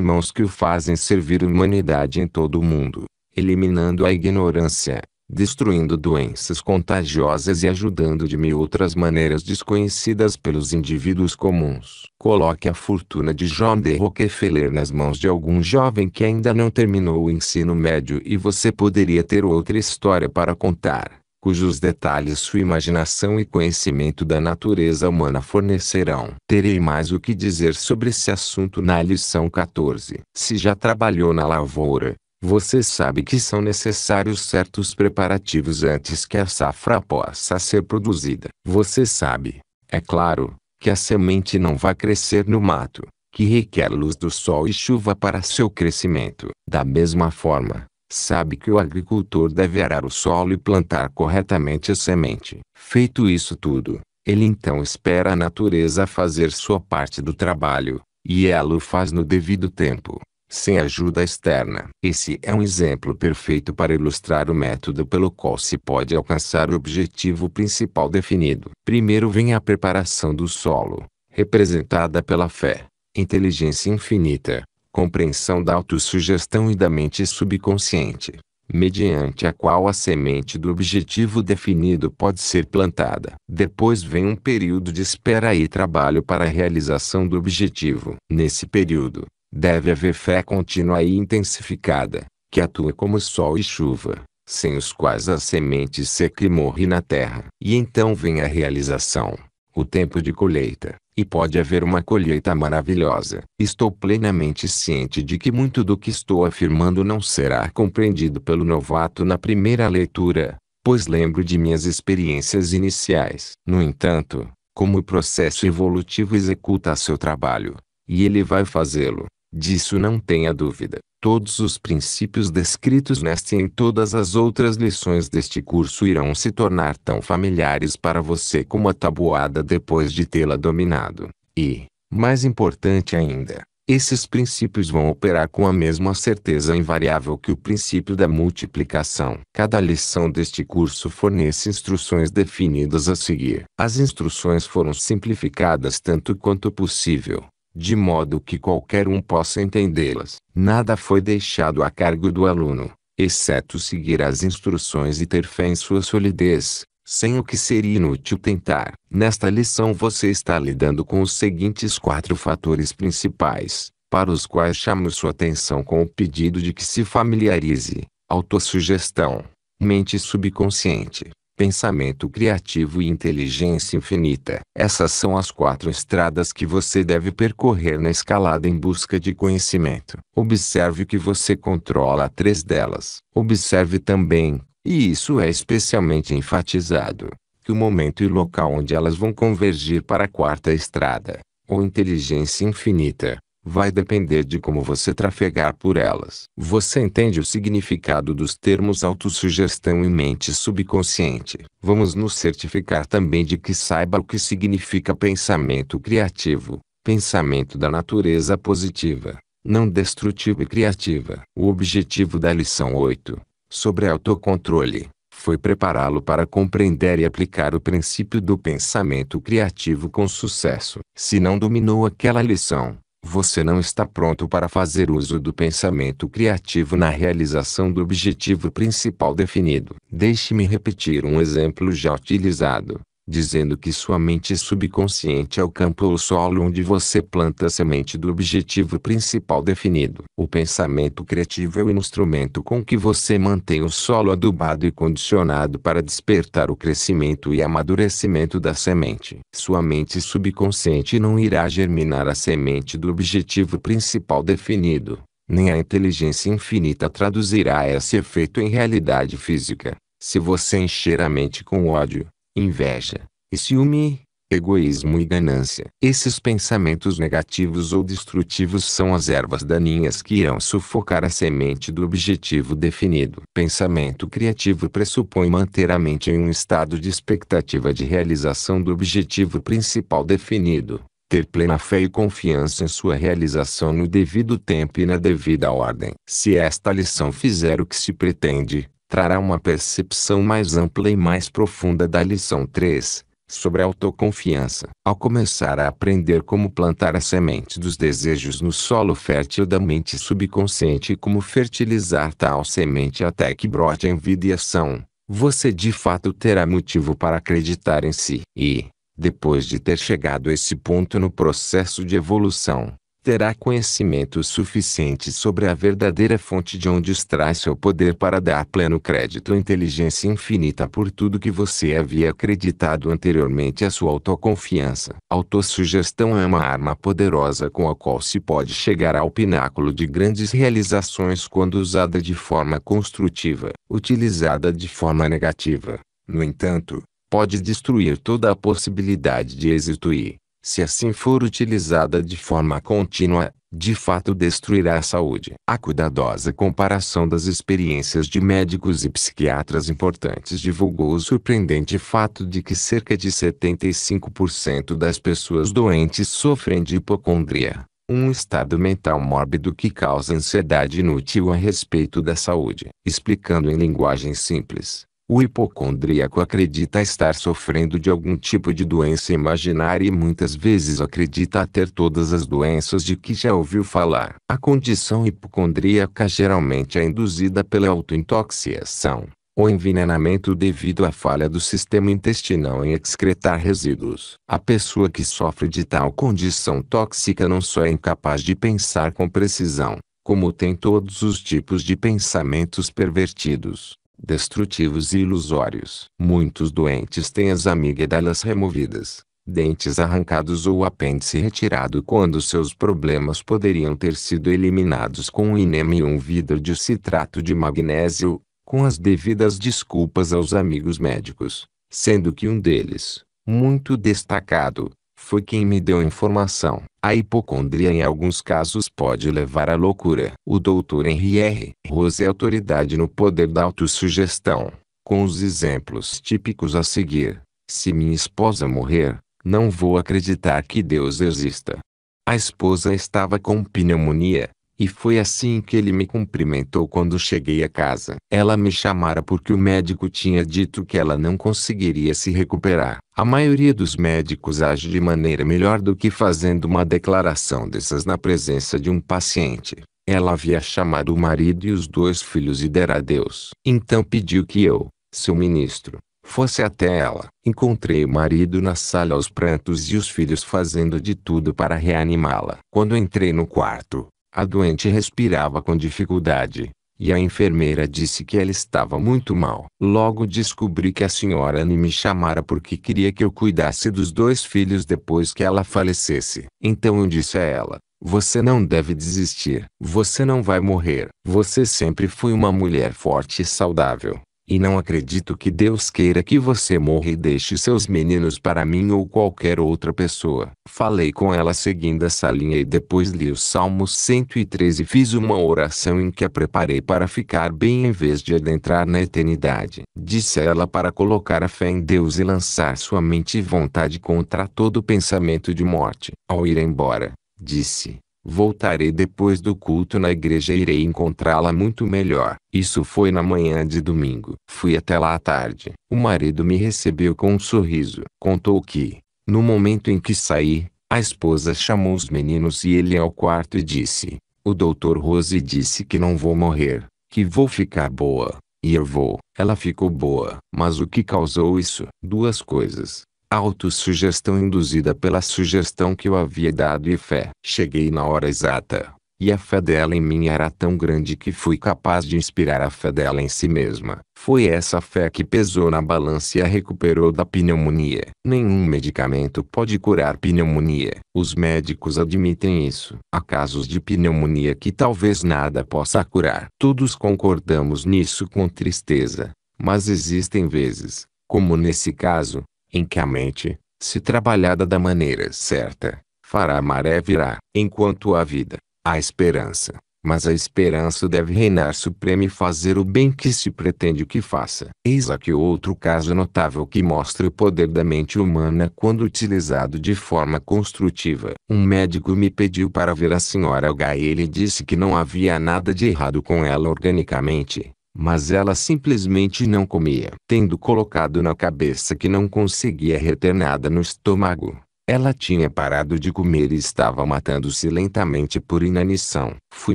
mãos que o fazem servir a humanidade em todo o mundo, eliminando a ignorância, destruindo doenças contagiosas e ajudando de mil outras maneiras desconhecidas pelos indivíduos comuns. Coloque a fortuna de John D. Rockefeller nas mãos de algum jovem que ainda não terminou o ensino médio e você poderia ter outra história para contar, cujos detalhes sua imaginação e conhecimento da natureza humana fornecerão. Terei mais o que dizer sobre esse assunto na lição 14. Se já trabalhou na lavoura, você sabe que são necessários certos preparativos antes que a safra possa ser produzida. Você sabe, é claro, que a semente não vai crescer no mato, que requer luz do sol e chuva para seu crescimento. Da mesma forma, sabe que o agricultor deve arar o solo e plantar corretamente a semente. Feito isso tudo, ele então espera a natureza fazer sua parte do trabalho, e ela o faz no devido tempo sem ajuda externa. Esse é um exemplo perfeito para ilustrar o método pelo qual se pode alcançar o objetivo principal definido. Primeiro vem a preparação do solo, representada pela fé, inteligência infinita, compreensão da autossugestão e da mente subconsciente, mediante a qual a semente do objetivo definido pode ser plantada. Depois vem um período de espera e trabalho para a realização do objetivo. Nesse período, Deve haver fé contínua e intensificada, que atua como sol e chuva, sem os quais a semente seca e morre na terra. E então vem a realização, o tempo de colheita, e pode haver uma colheita maravilhosa. Estou plenamente ciente de que muito do que estou afirmando não será compreendido pelo novato na primeira leitura, pois lembro de minhas experiências iniciais. No entanto, como o processo evolutivo executa seu trabalho, e ele vai fazê-lo, Disso não tenha dúvida. Todos os princípios descritos nesta e em todas as outras lições deste curso irão se tornar tão familiares para você como a tabuada depois de tê-la dominado. E, mais importante ainda, esses princípios vão operar com a mesma certeza invariável que o princípio da multiplicação. Cada lição deste curso fornece instruções definidas a seguir. As instruções foram simplificadas tanto quanto possível de modo que qualquer um possa entendê-las. Nada foi deixado a cargo do aluno, exceto seguir as instruções e ter fé em sua solidez, sem o que seria inútil tentar. Nesta lição você está lidando com os seguintes quatro fatores principais, para os quais chamo sua atenção com o pedido de que se familiarize: autossugestão, mente subconsciente, pensamento criativo e inteligência infinita. Essas são as quatro estradas que você deve percorrer na escalada em busca de conhecimento. Observe que você controla três delas. Observe também, e isso é especialmente enfatizado, que o momento e local onde elas vão convergir para a quarta estrada, ou inteligência infinita, vai depender de como você trafegar por elas. Você entende o significado dos termos autossugestão e mente subconsciente. Vamos nos certificar também de que saiba o que significa pensamento criativo, pensamento da natureza positiva, não destrutiva e criativa. O objetivo da lição 8, sobre autocontrole, foi prepará-lo para compreender e aplicar o princípio do pensamento criativo com sucesso. Se não dominou aquela lição, você não está pronto para fazer uso do pensamento criativo na realização do objetivo principal definido. Deixe-me repetir um exemplo já utilizado dizendo que sua mente subconsciente é o campo ou solo onde você planta a semente do objetivo principal definido. O pensamento criativo é o instrumento com que você mantém o solo adubado e condicionado para despertar o crescimento e amadurecimento da semente. Sua mente subconsciente não irá germinar a semente do objetivo principal definido. Nem a inteligência infinita traduzirá esse efeito em realidade física. Se você encher a mente com ódio, inveja, e ciúme, egoísmo e ganância. Esses pensamentos negativos ou destrutivos são as ervas daninhas que irão sufocar a semente do objetivo definido. Pensamento criativo pressupõe manter a mente em um estado de expectativa de realização do objetivo principal definido. Ter plena fé e confiança em sua realização no devido tempo e na devida ordem. Se esta lição fizer o que se pretende, trará uma percepção mais ampla e mais profunda da lição 3, sobre a autoconfiança. Ao começar a aprender como plantar a semente dos desejos no solo fértil da mente subconsciente e como fertilizar tal semente até que brote em vida e ação, você de fato terá motivo para acreditar em si. E, depois de ter chegado a esse ponto no processo de evolução, terá conhecimento suficiente sobre a verdadeira fonte de onde extrai seu poder para dar pleno crédito à inteligência infinita por tudo que você havia acreditado anteriormente à sua autoconfiança. Autossugestão é uma arma poderosa com a qual se pode chegar ao pináculo de grandes realizações quando usada de forma construtiva, utilizada de forma negativa. No entanto, pode destruir toda a possibilidade de êxito e, se assim for utilizada de forma contínua, de fato destruirá a saúde. A cuidadosa comparação das experiências de médicos e psiquiatras importantes divulgou o surpreendente fato de que cerca de 75% das pessoas doentes sofrem de hipocondria, um estado mental mórbido que causa ansiedade inútil a respeito da saúde. Explicando em linguagem simples, o hipocondríaco acredita estar sofrendo de algum tipo de doença imaginária e muitas vezes acredita ter todas as doenças de que já ouviu falar. A condição hipocondríaca geralmente é induzida pela autointoxicação, ou envenenamento devido à falha do sistema intestinal em excretar resíduos. A pessoa que sofre de tal condição tóxica não só é incapaz de pensar com precisão, como tem todos os tipos de pensamentos pervertidos destrutivos e ilusórios. Muitos doentes têm as amigdalas removidas, dentes arrancados ou apêndice retirado quando seus problemas poderiam ter sido eliminados com um enema e um vidro de citrato de magnésio, com as devidas desculpas aos amigos médicos, sendo que um deles, muito destacado, foi quem me deu informação a hipocondria em alguns casos pode levar à loucura. O Dr. Henry R. Rose é autoridade no poder da autossugestão, com os exemplos típicos a seguir. Se minha esposa morrer, não vou acreditar que Deus exista. A esposa estava com pneumonia, e foi assim que ele me cumprimentou quando cheguei a casa. Ela me chamara porque o médico tinha dito que ela não conseguiria se recuperar. A maioria dos médicos age de maneira melhor do que fazendo uma declaração dessas na presença de um paciente. Ela havia chamado o marido e os dois filhos e dera adeus. Então pediu que eu, seu ministro, fosse até ela. Encontrei o marido na sala aos prantos e os filhos fazendo de tudo para reanimá-la. Quando entrei no quarto, a doente respirava com dificuldade, e a enfermeira disse que ela estava muito mal. Logo descobri que a senhora Anne me chamara porque queria que eu cuidasse dos dois filhos depois que ela falecesse. Então eu disse a ela: Você não deve desistir. Você não vai morrer. Você sempre foi uma mulher forte e saudável. E não acredito que Deus queira que você morra e deixe seus meninos para mim ou qualquer outra pessoa. Falei com ela seguindo essa linha e depois li o Salmo 113 e fiz uma oração em que a preparei para ficar bem em vez de adentrar na eternidade. Disse ela para colocar a fé em Deus e lançar sua mente e vontade contra todo pensamento de morte. Ao ir embora, disse: Voltarei depois do culto na igreja e irei encontrá-la muito melhor. Isso foi na manhã de domingo. Fui até lá à tarde. O marido me recebeu com um sorriso. Contou que, no momento em que saí, a esposa chamou os meninos e ele ao quarto e disse: O doutor Rose disse que não vou morrer, que vou ficar boa. E eu vou. Ela ficou boa. Mas o que causou isso? Duas coisas. Autossugestão induzida pela sugestão que eu havia dado e fé. Cheguei na hora exata, e a fé dela em mim era tão grande que fui capaz de inspirar a fé dela em si mesma. Foi essa fé que pesou na balança e a recuperou da pneumonia. Nenhum medicamento pode curar pneumonia. Os médicos admitem isso. Há casos de pneumonia que talvez nada possa curar. Todos concordamos nisso com tristeza. Mas existem vezes, como nesse caso, em que a mente, se trabalhada da maneira certa, fará a maré virar. Enquanto a vida, a esperança, mas a esperança deve reinar suprema e fazer o bem que se pretende que faça. Eis aqui outro caso notável que mostra o poder da mente humana quando utilizado de forma construtiva. Um médico me pediu para ver a senhora H. Ele disse que não havia nada de errado com ela organicamente, mas ela simplesmente não comia. Tendo colocado na cabeça que não conseguia reter nada no estômago, ela tinha parado de comer e estava matando-se lentamente por inanição. Fui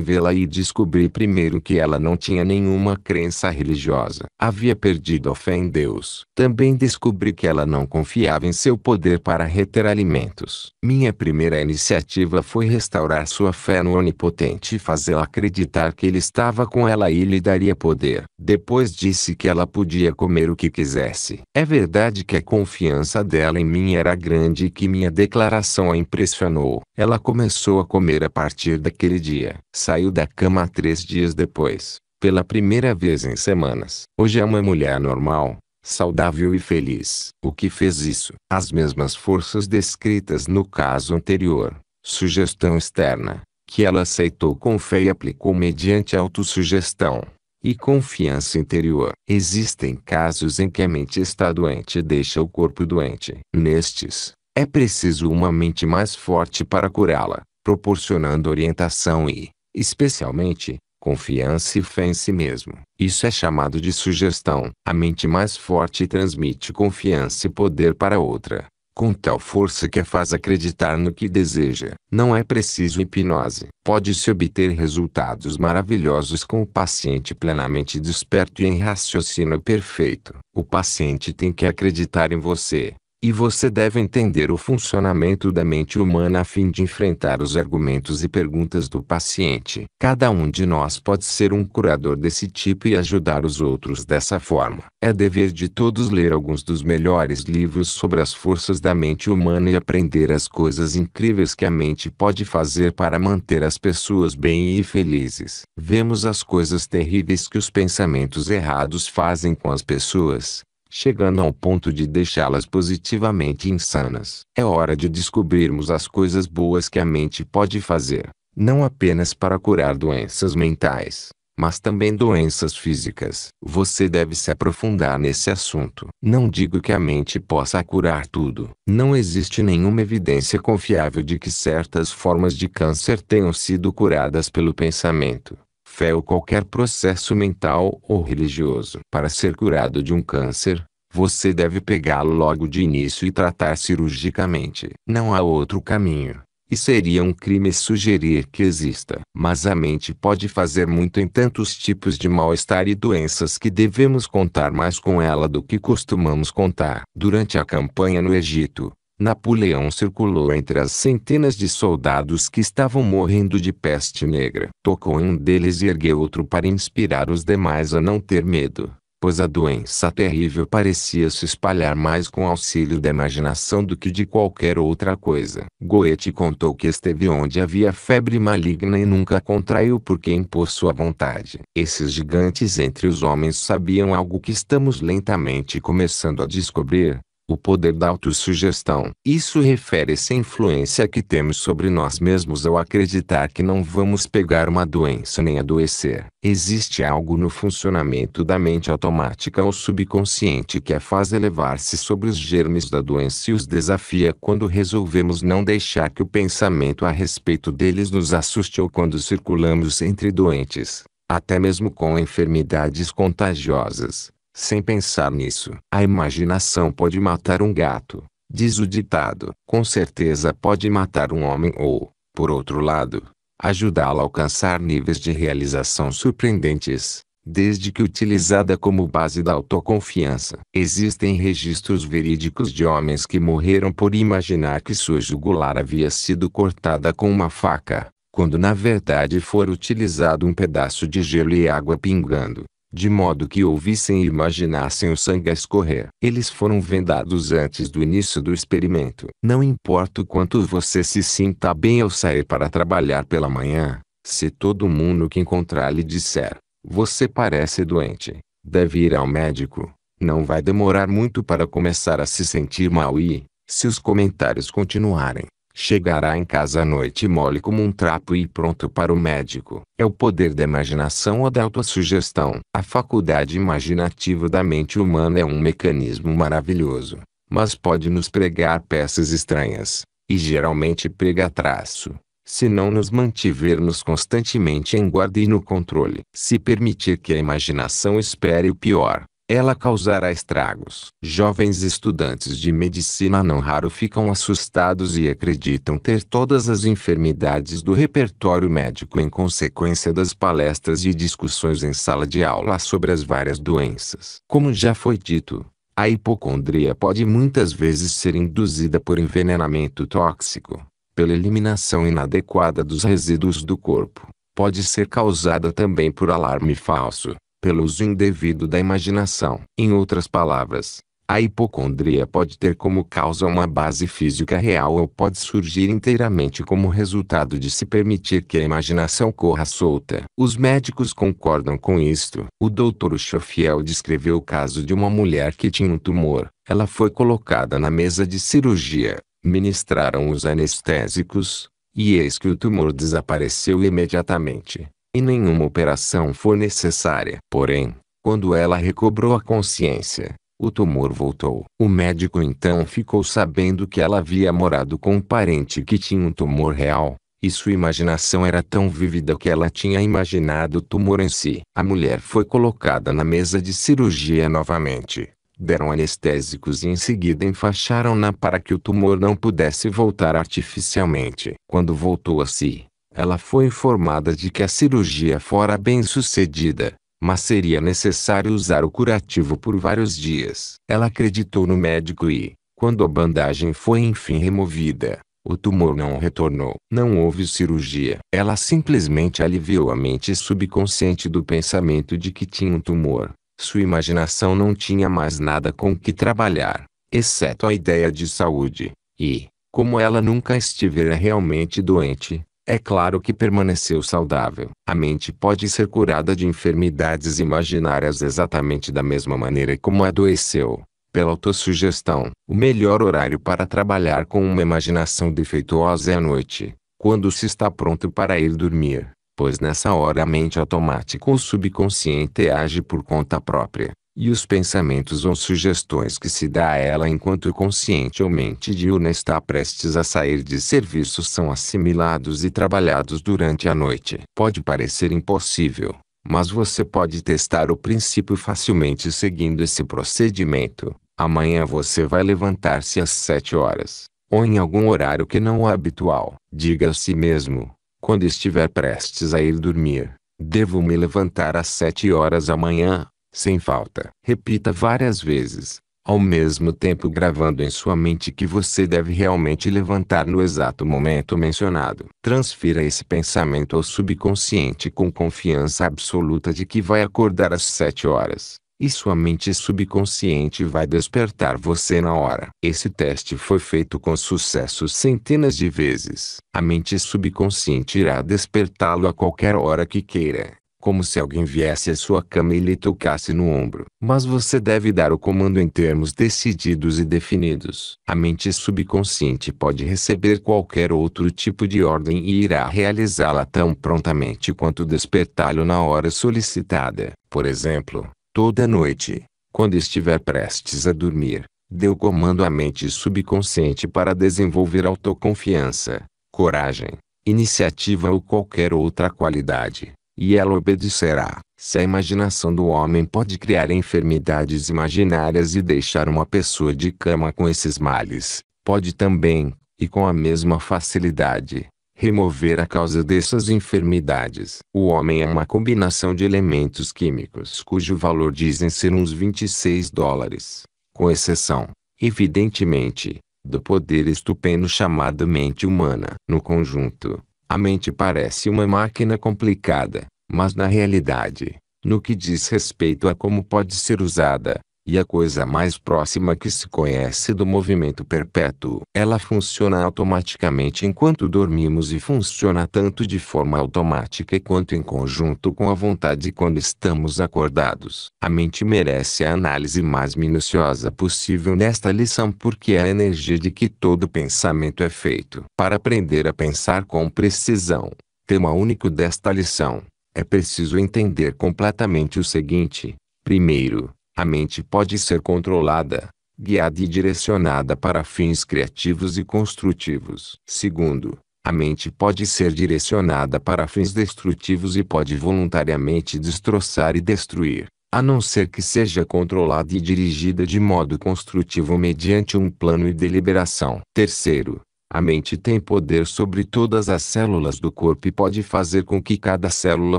vê-la e descobri primeiro que ela não tinha nenhuma crença religiosa. Havia perdido a fé em Deus. Também descobri que ela não confiava em seu poder para reter alimentos. Minha primeira iniciativa foi restaurar sua fé no Onipotente e fazê-la acreditar que ele estava com ela e lhe daria poder. Depois disse que ela podia comer o que quisesse. É verdade que a confiança dela em mim era grande e que minha declaração a impressionou. Ela começou a comer a partir daquele dia. Saiu da cama três dias depois, pela primeira vez em semanas. Hoje é uma mulher normal, saudável e feliz. O que fez isso? As mesmas forças descritas no caso anterior. Sugestão externa, que ela aceitou com fé e aplicou mediante autossugestão e confiança interior. Existem casos em que a mente está doente e deixa o corpo doente. Nestes, é preciso uma mente mais forte para curá-la, proporcionando orientação e, especialmente, confiança e fé em si mesmo. Isso é chamado de sugestão. A mente mais forte transmite confiança e poder para outra, com tal força que a faz acreditar no que deseja. Não é preciso hipnose. Pode-se obter resultados maravilhosos com o paciente plenamente desperto e em raciocínio perfeito. O paciente tem que acreditar em você, e você deve entender o funcionamento da mente humana a fim de enfrentar os argumentos e perguntas do paciente. Cada um de nós pode ser um curador desse tipo e ajudar os outros dessa forma. É dever de todos ler alguns dos melhores livros sobre as forças da mente humana e aprender as coisas incríveis que a mente pode fazer para manter as pessoas bem e felizes. Vemos as coisas terríveis que os pensamentos errados fazem com as pessoas chegando ao ponto de deixá-las positivamente insanas. É hora de descobrirmos as coisas boas que a mente pode fazer, não apenas para curar doenças mentais, mas também doenças físicas. Você deve se aprofundar nesse assunto. Não digo que a mente possa curar tudo. Não existe nenhuma evidência confiável de que certas formas de câncer tenham sido curadas pelo pensamento fé ou qualquer processo mental ou religioso. Para ser curado de um câncer, você deve pegá-lo logo de início e tratar cirurgicamente. Não há outro caminho, e seria um crime sugerir que exista. Mas a mente pode fazer muito em tantos tipos de mal-estar e doenças que devemos contar mais com ela do que costumamos contar. Durante a campanha no Egito, Napoleão circulou entre as centenas de soldados que estavam morrendo de peste negra. Tocou em um deles e ergueu outro para inspirar os demais a não ter medo, pois a doença terrível parecia se espalhar mais com auxílio da imaginação do que de qualquer outra coisa. Goethe contou que esteve onde havia febre maligna e nunca contraiu porque impôs sua vontade. Esses gigantes entre os homens sabiam algo que estamos lentamente começando a descobrir o poder da autossugestão. Isso refere-se à influência que temos sobre nós mesmos ao acreditar que não vamos pegar uma doença nem adoecer. Existe algo no funcionamento da mente automática ou subconsciente que a faz elevar-se sobre os germes da doença e os desafia quando resolvemos não deixar que o pensamento a respeito deles nos assuste ou quando circulamos entre doentes, até mesmo com enfermidades contagiosas. Sem pensar nisso, a imaginação pode matar um gato, diz o ditado. Com certeza pode matar um homem ou, por outro lado, ajudá-lo a alcançar níveis de realização surpreendentes, desde que utilizada como base da autoconfiança. Existem registros verídicos de homens que morreram por imaginar que sua jugular havia sido cortada com uma faca, quando na verdade for utilizado um pedaço de gelo e água pingando de modo que ouvissem e imaginassem o sangue a escorrer. Eles foram vendados antes do início do experimento. Não importa o quanto você se sinta bem ao sair para trabalhar pela manhã, se todo mundo que encontrar lhe disser, você parece doente, deve ir ao médico, não vai demorar muito para começar a se sentir mal e, se os comentários continuarem, Chegará em casa à noite mole como um trapo e pronto para o médico. É o poder da imaginação ou da autossugestão. A faculdade imaginativa da mente humana é um mecanismo maravilhoso, mas pode nos pregar peças estranhas, e geralmente prega traço, se não nos mantivermos constantemente em guarda e no controle. Se permitir que a imaginação espere o pior, ela causará estragos. Jovens estudantes de medicina não raro ficam assustados e acreditam ter todas as enfermidades do repertório médico em consequência das palestras e discussões em sala de aula sobre as várias doenças. Como já foi dito, a hipocondria pode muitas vezes ser induzida por envenenamento tóxico, pela eliminação inadequada dos resíduos do corpo. Pode ser causada também por alarme falso, pelo uso indevido da imaginação. Em outras palavras, a hipocondria pode ter como causa uma base física real ou pode surgir inteiramente como resultado de se permitir que a imaginação corra solta. Os médicos concordam com isto. O Dr. Schofield descreveu o caso de uma mulher que tinha um tumor. Ela foi colocada na mesa de cirurgia, ministraram os anestésicos, e eis que o tumor desapareceu imediatamente e nenhuma operação for necessária. Porém, quando ela recobrou a consciência, o tumor voltou. O médico então ficou sabendo que ela havia morado com um parente que tinha um tumor real, e sua imaginação era tão vívida que ela tinha imaginado o tumor em si. A mulher foi colocada na mesa de cirurgia novamente. Deram anestésicos e em seguida enfaixaram-na para que o tumor não pudesse voltar artificialmente. Quando voltou a si, ela foi informada de que a cirurgia fora bem sucedida, mas seria necessário usar o curativo por vários dias. Ela acreditou no médico e, quando a bandagem foi enfim removida, o tumor não retornou. Não houve cirurgia. Ela simplesmente aliviou a mente subconsciente do pensamento de que tinha um tumor. Sua imaginação não tinha mais nada com que trabalhar, exceto a ideia de saúde. E, como ela nunca estivera realmente doente, é claro que permaneceu saudável. A mente pode ser curada de enfermidades imaginárias exatamente da mesma maneira como adoeceu, pela autossugestão. O melhor horário para trabalhar com uma imaginação defeituosa é à noite, quando se está pronto para ir dormir, pois nessa hora a mente automática ou subconsciente age por conta própria e os pensamentos ou sugestões que se dá a ela enquanto consciente ou mente diurna está prestes a sair de serviço são assimilados e trabalhados durante a noite. Pode parecer impossível, mas você pode testar o princípio facilmente seguindo esse procedimento. Amanhã você vai levantar-se às 7 horas, ou em algum horário que não é habitual. Diga a si mesmo, quando estiver prestes a ir dormir, devo me levantar às 7 horas amanhã, sem falta. Repita várias vezes, ao mesmo tempo gravando em sua mente que você deve realmente levantar no exato momento mencionado. Transfira esse pensamento ao subconsciente com confiança absoluta de que vai acordar às sete horas. E sua mente subconsciente vai despertar você na hora. Esse teste foi feito com sucesso centenas de vezes. A mente subconsciente irá despertá-lo a qualquer hora que queira como se alguém viesse à sua cama e lhe tocasse no ombro. Mas você deve dar o comando em termos decididos e definidos. A mente subconsciente pode receber qualquer outro tipo de ordem e irá realizá-la tão prontamente quanto despertá-lo na hora solicitada. Por exemplo, toda noite, quando estiver prestes a dormir, dê o comando à mente subconsciente para desenvolver autoconfiança, coragem, iniciativa ou qualquer outra qualidade e ela obedecerá. Se a imaginação do homem pode criar enfermidades imaginárias e deixar uma pessoa de cama com esses males, pode também, e com a mesma facilidade, remover a causa dessas enfermidades. O homem é uma combinação de elementos químicos cujo valor dizem ser uns 26 dólares, com exceção, evidentemente, do poder estupendo chamado mente humana. No conjunto, a mente parece uma máquina complicada, mas na realidade, no que diz respeito a como pode ser usada, e a coisa mais próxima que se conhece do movimento perpétuo. Ela funciona automaticamente enquanto dormimos e funciona tanto de forma automática quanto em conjunto com a vontade quando estamos acordados. A mente merece a análise mais minuciosa possível nesta lição porque é a energia de que todo pensamento é feito. Para aprender a pensar com precisão, tema único desta lição, é preciso entender completamente o seguinte. Primeiro, a mente pode ser controlada, guiada e direcionada para fins criativos e construtivos. Segundo, a mente pode ser direcionada para fins destrutivos e pode voluntariamente destroçar e destruir, a não ser que seja controlada e dirigida de modo construtivo mediante um plano e deliberação. Terceiro, a mente tem poder sobre todas as células do corpo e pode fazer com que cada célula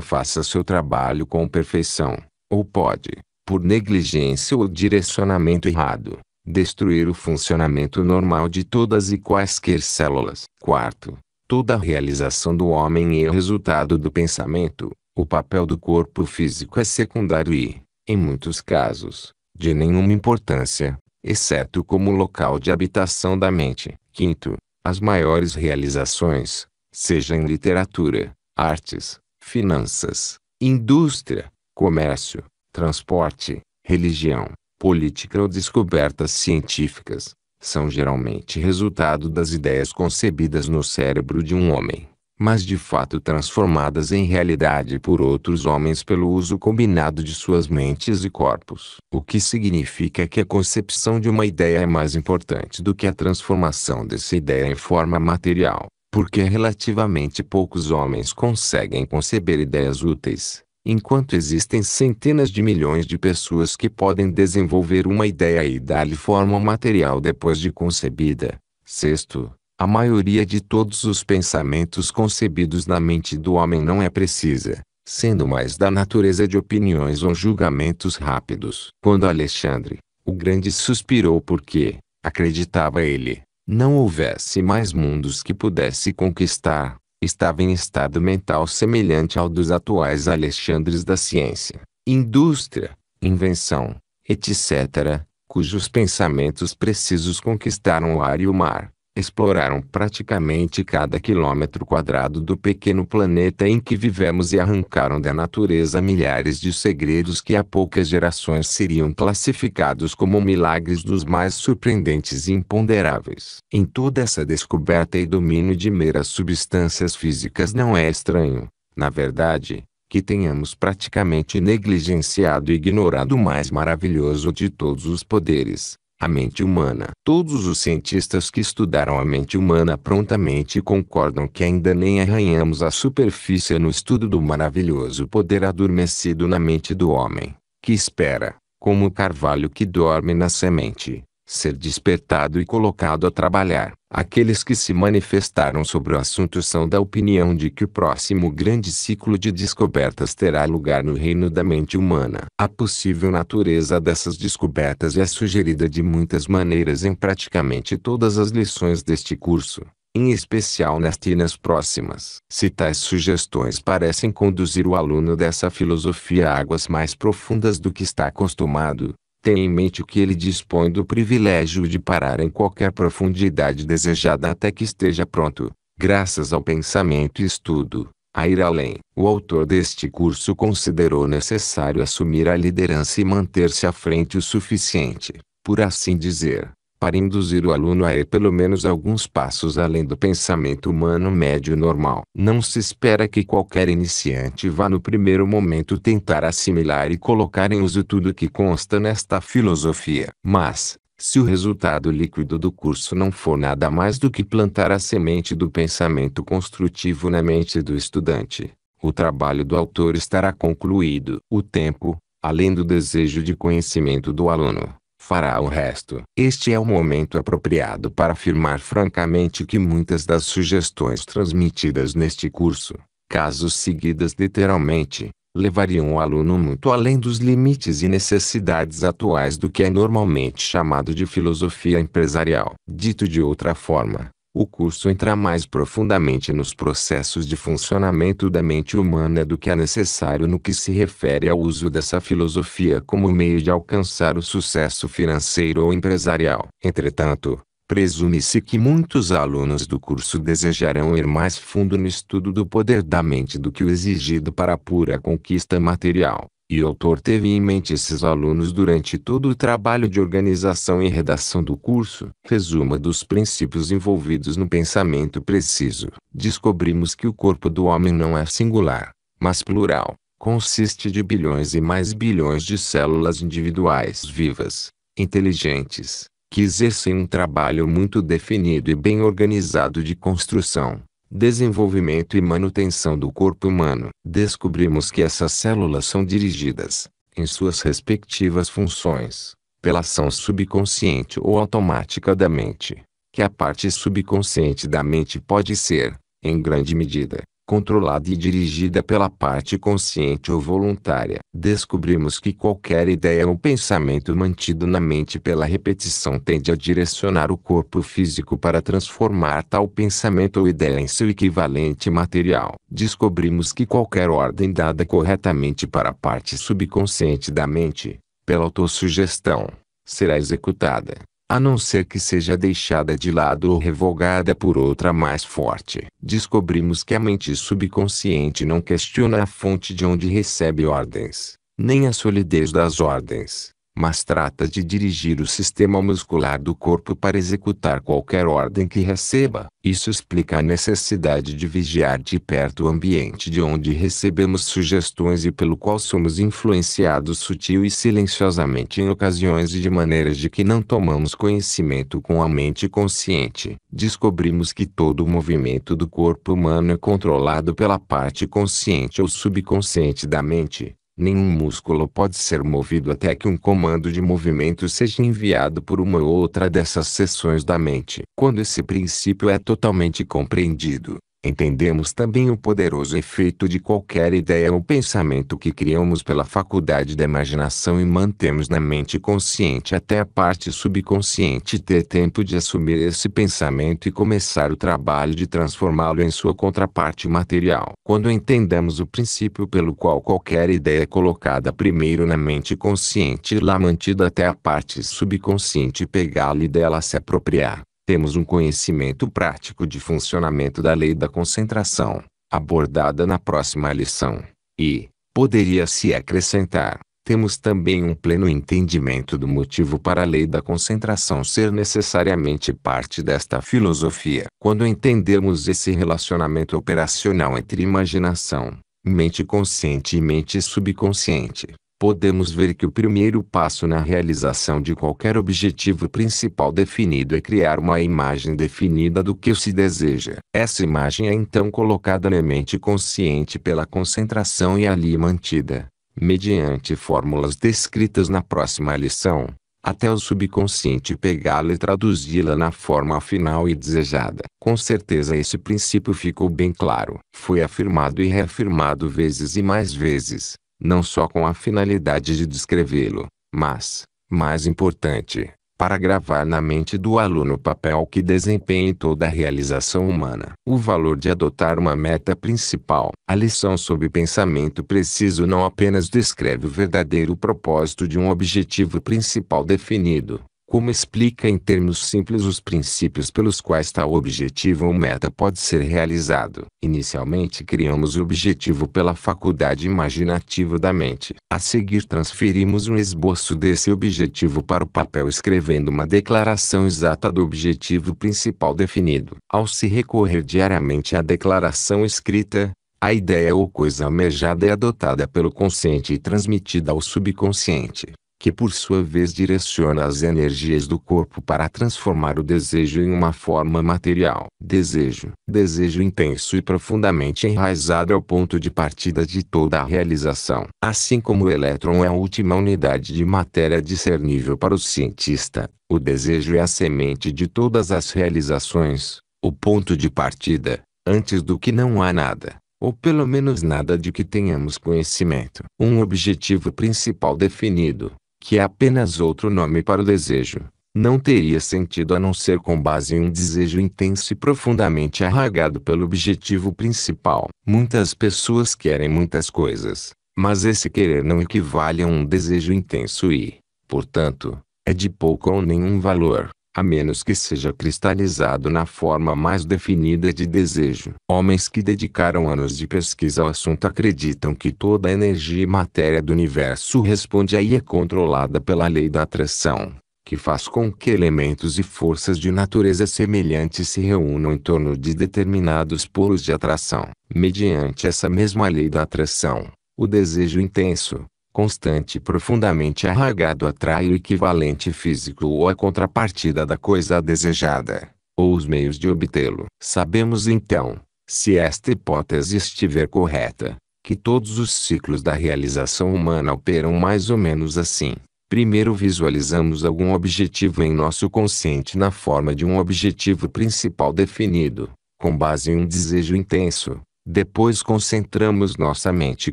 faça seu trabalho com perfeição, ou pode, por negligência ou direcionamento errado, destruir o funcionamento normal de todas e quaisquer células. Quarto, toda a realização do homem é resultado do pensamento. O papel do corpo físico é secundário e, em muitos casos, de nenhuma importância, exceto como local de habitação da mente. Quinto, as maiores realizações, seja em literatura, artes, finanças, indústria, comércio, transporte, religião, política ou descobertas científicas, são geralmente resultado das ideias concebidas no cérebro de um homem, mas de fato transformadas em realidade por outros homens pelo uso combinado de suas mentes e corpos. O que significa que a concepção de uma ideia é mais importante do que a transformação dessa ideia em forma material porque relativamente poucos homens conseguem conceber ideias úteis, enquanto existem centenas de milhões de pessoas que podem desenvolver uma ideia e dar-lhe forma material depois de concebida. Sexto, a maioria de todos os pensamentos concebidos na mente do homem não é precisa, sendo mais da natureza de opiniões ou julgamentos rápidos. Quando Alexandre, o Grande suspirou porque, acreditava ele, não houvesse mais mundos que pudesse conquistar, estava em estado mental semelhante ao dos atuais Alexandres da ciência, indústria, invenção, etc., cujos pensamentos precisos conquistaram o ar e o mar, exploraram praticamente cada quilômetro quadrado do pequeno planeta em que vivemos e arrancaram da natureza milhares de segredos que há poucas gerações seriam classificados como milagres dos mais surpreendentes e imponderáveis. Em toda essa descoberta e domínio de meras substâncias físicas não é estranho, na verdade, que tenhamos praticamente negligenciado e ignorado o mais maravilhoso de todos os poderes, a mente humana. Todos os cientistas que estudaram a mente humana prontamente concordam que ainda nem arranhamos a superfície no estudo do maravilhoso poder adormecido na mente do homem, que espera, como o carvalho que dorme na semente, ser despertado e colocado a trabalhar. Aqueles que se manifestaram sobre o assunto são da opinião de que o próximo grande ciclo de descobertas terá lugar no reino da mente humana. A possível natureza dessas descobertas é sugerida de muitas maneiras em praticamente todas as lições deste curso em especial nas tinas próximas. Se tais sugestões parecem conduzir o aluno dessa filosofia a águas mais profundas do que está acostumado, Tenha em mente que ele dispõe do privilégio de parar em qualquer profundidade desejada até que esteja pronto, graças ao pensamento e estudo, a ir além. O autor deste curso considerou necessário assumir a liderança e manter-se à frente o suficiente, por assim dizer, para induzir o aluno a ir pelo menos alguns passos além do pensamento humano médio normal. Não se espera que qualquer iniciante vá no primeiro momento tentar assimilar e colocar em uso tudo o que consta nesta filosofia. Mas, se o resultado líquido do curso não for nada mais do que plantar a semente do pensamento construtivo na mente do estudante, o trabalho do autor estará concluído. O tempo, além do desejo de conhecimento do aluno, fará o resto. Este é o momento apropriado para afirmar francamente que muitas das sugestões transmitidas neste curso, caso seguidas literalmente, levariam o aluno muito além dos limites e necessidades atuais do que é normalmente chamado de filosofia empresarial. Dito de outra forma, o curso entra mais profundamente nos processos de funcionamento da mente humana do que é necessário no que se refere ao uso dessa filosofia como meio de alcançar o sucesso financeiro ou empresarial. Entretanto, presume-se que muitos alunos do curso desejarão ir mais fundo no estudo do poder da mente do que o exigido para a pura conquista material. E o autor teve em mente esses alunos durante todo o trabalho de organização e redação do curso. Resuma dos princípios envolvidos no pensamento preciso. Descobrimos que o corpo do homem não é singular, mas plural. Consiste de bilhões e mais bilhões de células individuais vivas, inteligentes, que exercem um trabalho muito definido e bem organizado de construção, desenvolvimento e manutenção do corpo humano. Descobrimos que essas células são dirigidas, em suas respectivas funções, pela ação subconsciente ou automática da mente, que a parte subconsciente da mente pode ser, em grande medida, controlada e dirigida pela parte consciente ou voluntária. Descobrimos que qualquer ideia ou pensamento mantido na mente pela repetição tende a direcionar o corpo físico para transformar tal pensamento ou ideia em seu equivalente material. Descobrimos que qualquer ordem dada corretamente para a parte subconsciente da mente, pela autossugestão, será executada a não ser que seja deixada de lado ou revogada por outra mais forte. Descobrimos que a mente subconsciente não questiona a fonte de onde recebe ordens, nem a solidez das ordens mas trata de dirigir o sistema muscular do corpo para executar qualquer ordem que receba. Isso explica a necessidade de vigiar de perto o ambiente de onde recebemos sugestões e pelo qual somos influenciados sutil e silenciosamente em ocasiões e de maneiras de que não tomamos conhecimento com a mente consciente. Descobrimos que todo o movimento do corpo humano é controlado pela parte consciente ou subconsciente da mente Nenhum músculo pode ser movido até que um comando de movimento seja enviado por uma ou outra dessas seções da mente. Quando esse princípio é totalmente compreendido, Entendemos também o poderoso efeito de qualquer ideia ou pensamento que criamos pela faculdade da imaginação e mantemos na mente consciente até a parte subconsciente ter tempo de assumir esse pensamento e começar o trabalho de transformá-lo em sua contraparte material. Quando entendemos o princípio pelo qual qualquer ideia é colocada primeiro na mente consciente e lá mantida até a parte subconsciente pegá-la e dela se apropriar, temos um conhecimento prático de funcionamento da lei da concentração, abordada na próxima lição, e, poderia-se acrescentar, temos também um pleno entendimento do motivo para a lei da concentração ser necessariamente parte desta filosofia. Quando entendermos esse relacionamento operacional entre imaginação, mente consciente e mente subconsciente, podemos ver que o primeiro passo na realização de qualquer objetivo principal definido é criar uma imagem definida do que se deseja. Essa imagem é então colocada na mente consciente pela concentração e ali mantida, mediante fórmulas descritas na próxima lição, até o subconsciente pegá-la e traduzi-la na forma final e desejada. Com certeza esse princípio ficou bem claro. Foi afirmado e reafirmado vezes e mais vezes não só com a finalidade de descrevê-lo, mas, mais importante, para gravar na mente do aluno o papel que desempenha em toda a realização humana. O valor de adotar uma meta principal. A lição sobre pensamento preciso não apenas descreve o verdadeiro propósito de um objetivo principal definido, como explica em termos simples os princípios pelos quais tal objetivo ou meta pode ser realizado. Inicialmente criamos o objetivo pela faculdade imaginativa da mente. A seguir transferimos um esboço desse objetivo para o papel escrevendo uma declaração exata do objetivo principal definido. Ao se recorrer diariamente à declaração escrita, a ideia ou coisa almejada é adotada pelo consciente e transmitida ao subconsciente que por sua vez direciona as energias do corpo para transformar o desejo em uma forma material. Desejo. Desejo intenso e profundamente enraizado é o ponto de partida de toda a realização. Assim como o elétron é a última unidade de matéria discernível para o cientista, o desejo é a semente de todas as realizações, o ponto de partida, antes do que não há nada ou pelo menos nada de que tenhamos conhecimento. Um objetivo principal definido, que é apenas outro nome para o desejo, não teria sentido a não ser com base em um desejo intenso e profundamente arraigado pelo objetivo principal. Muitas pessoas querem muitas coisas, mas esse querer não equivale a um desejo intenso e, portanto, é de pouco ou nenhum valor a menos que seja cristalizado na forma mais definida de desejo. Homens que dedicaram anos de pesquisa ao assunto acreditam que toda a energia e matéria do universo responde a e é controlada pela lei da atração, que faz com que elementos e forças de natureza semelhante se reúnam em torno de determinados polos de atração. Mediante essa mesma lei da atração, o desejo intenso, constante e profundamente arraigado atrai o equivalente físico ou a contrapartida da coisa desejada, ou os meios de obtê-lo. Sabemos então, se esta hipótese estiver correta, que todos os ciclos da realização humana operam mais ou menos assim. Primeiro visualizamos algum objetivo em nosso consciente na forma de um objetivo principal definido, com base em um desejo intenso, depois concentramos nossa mente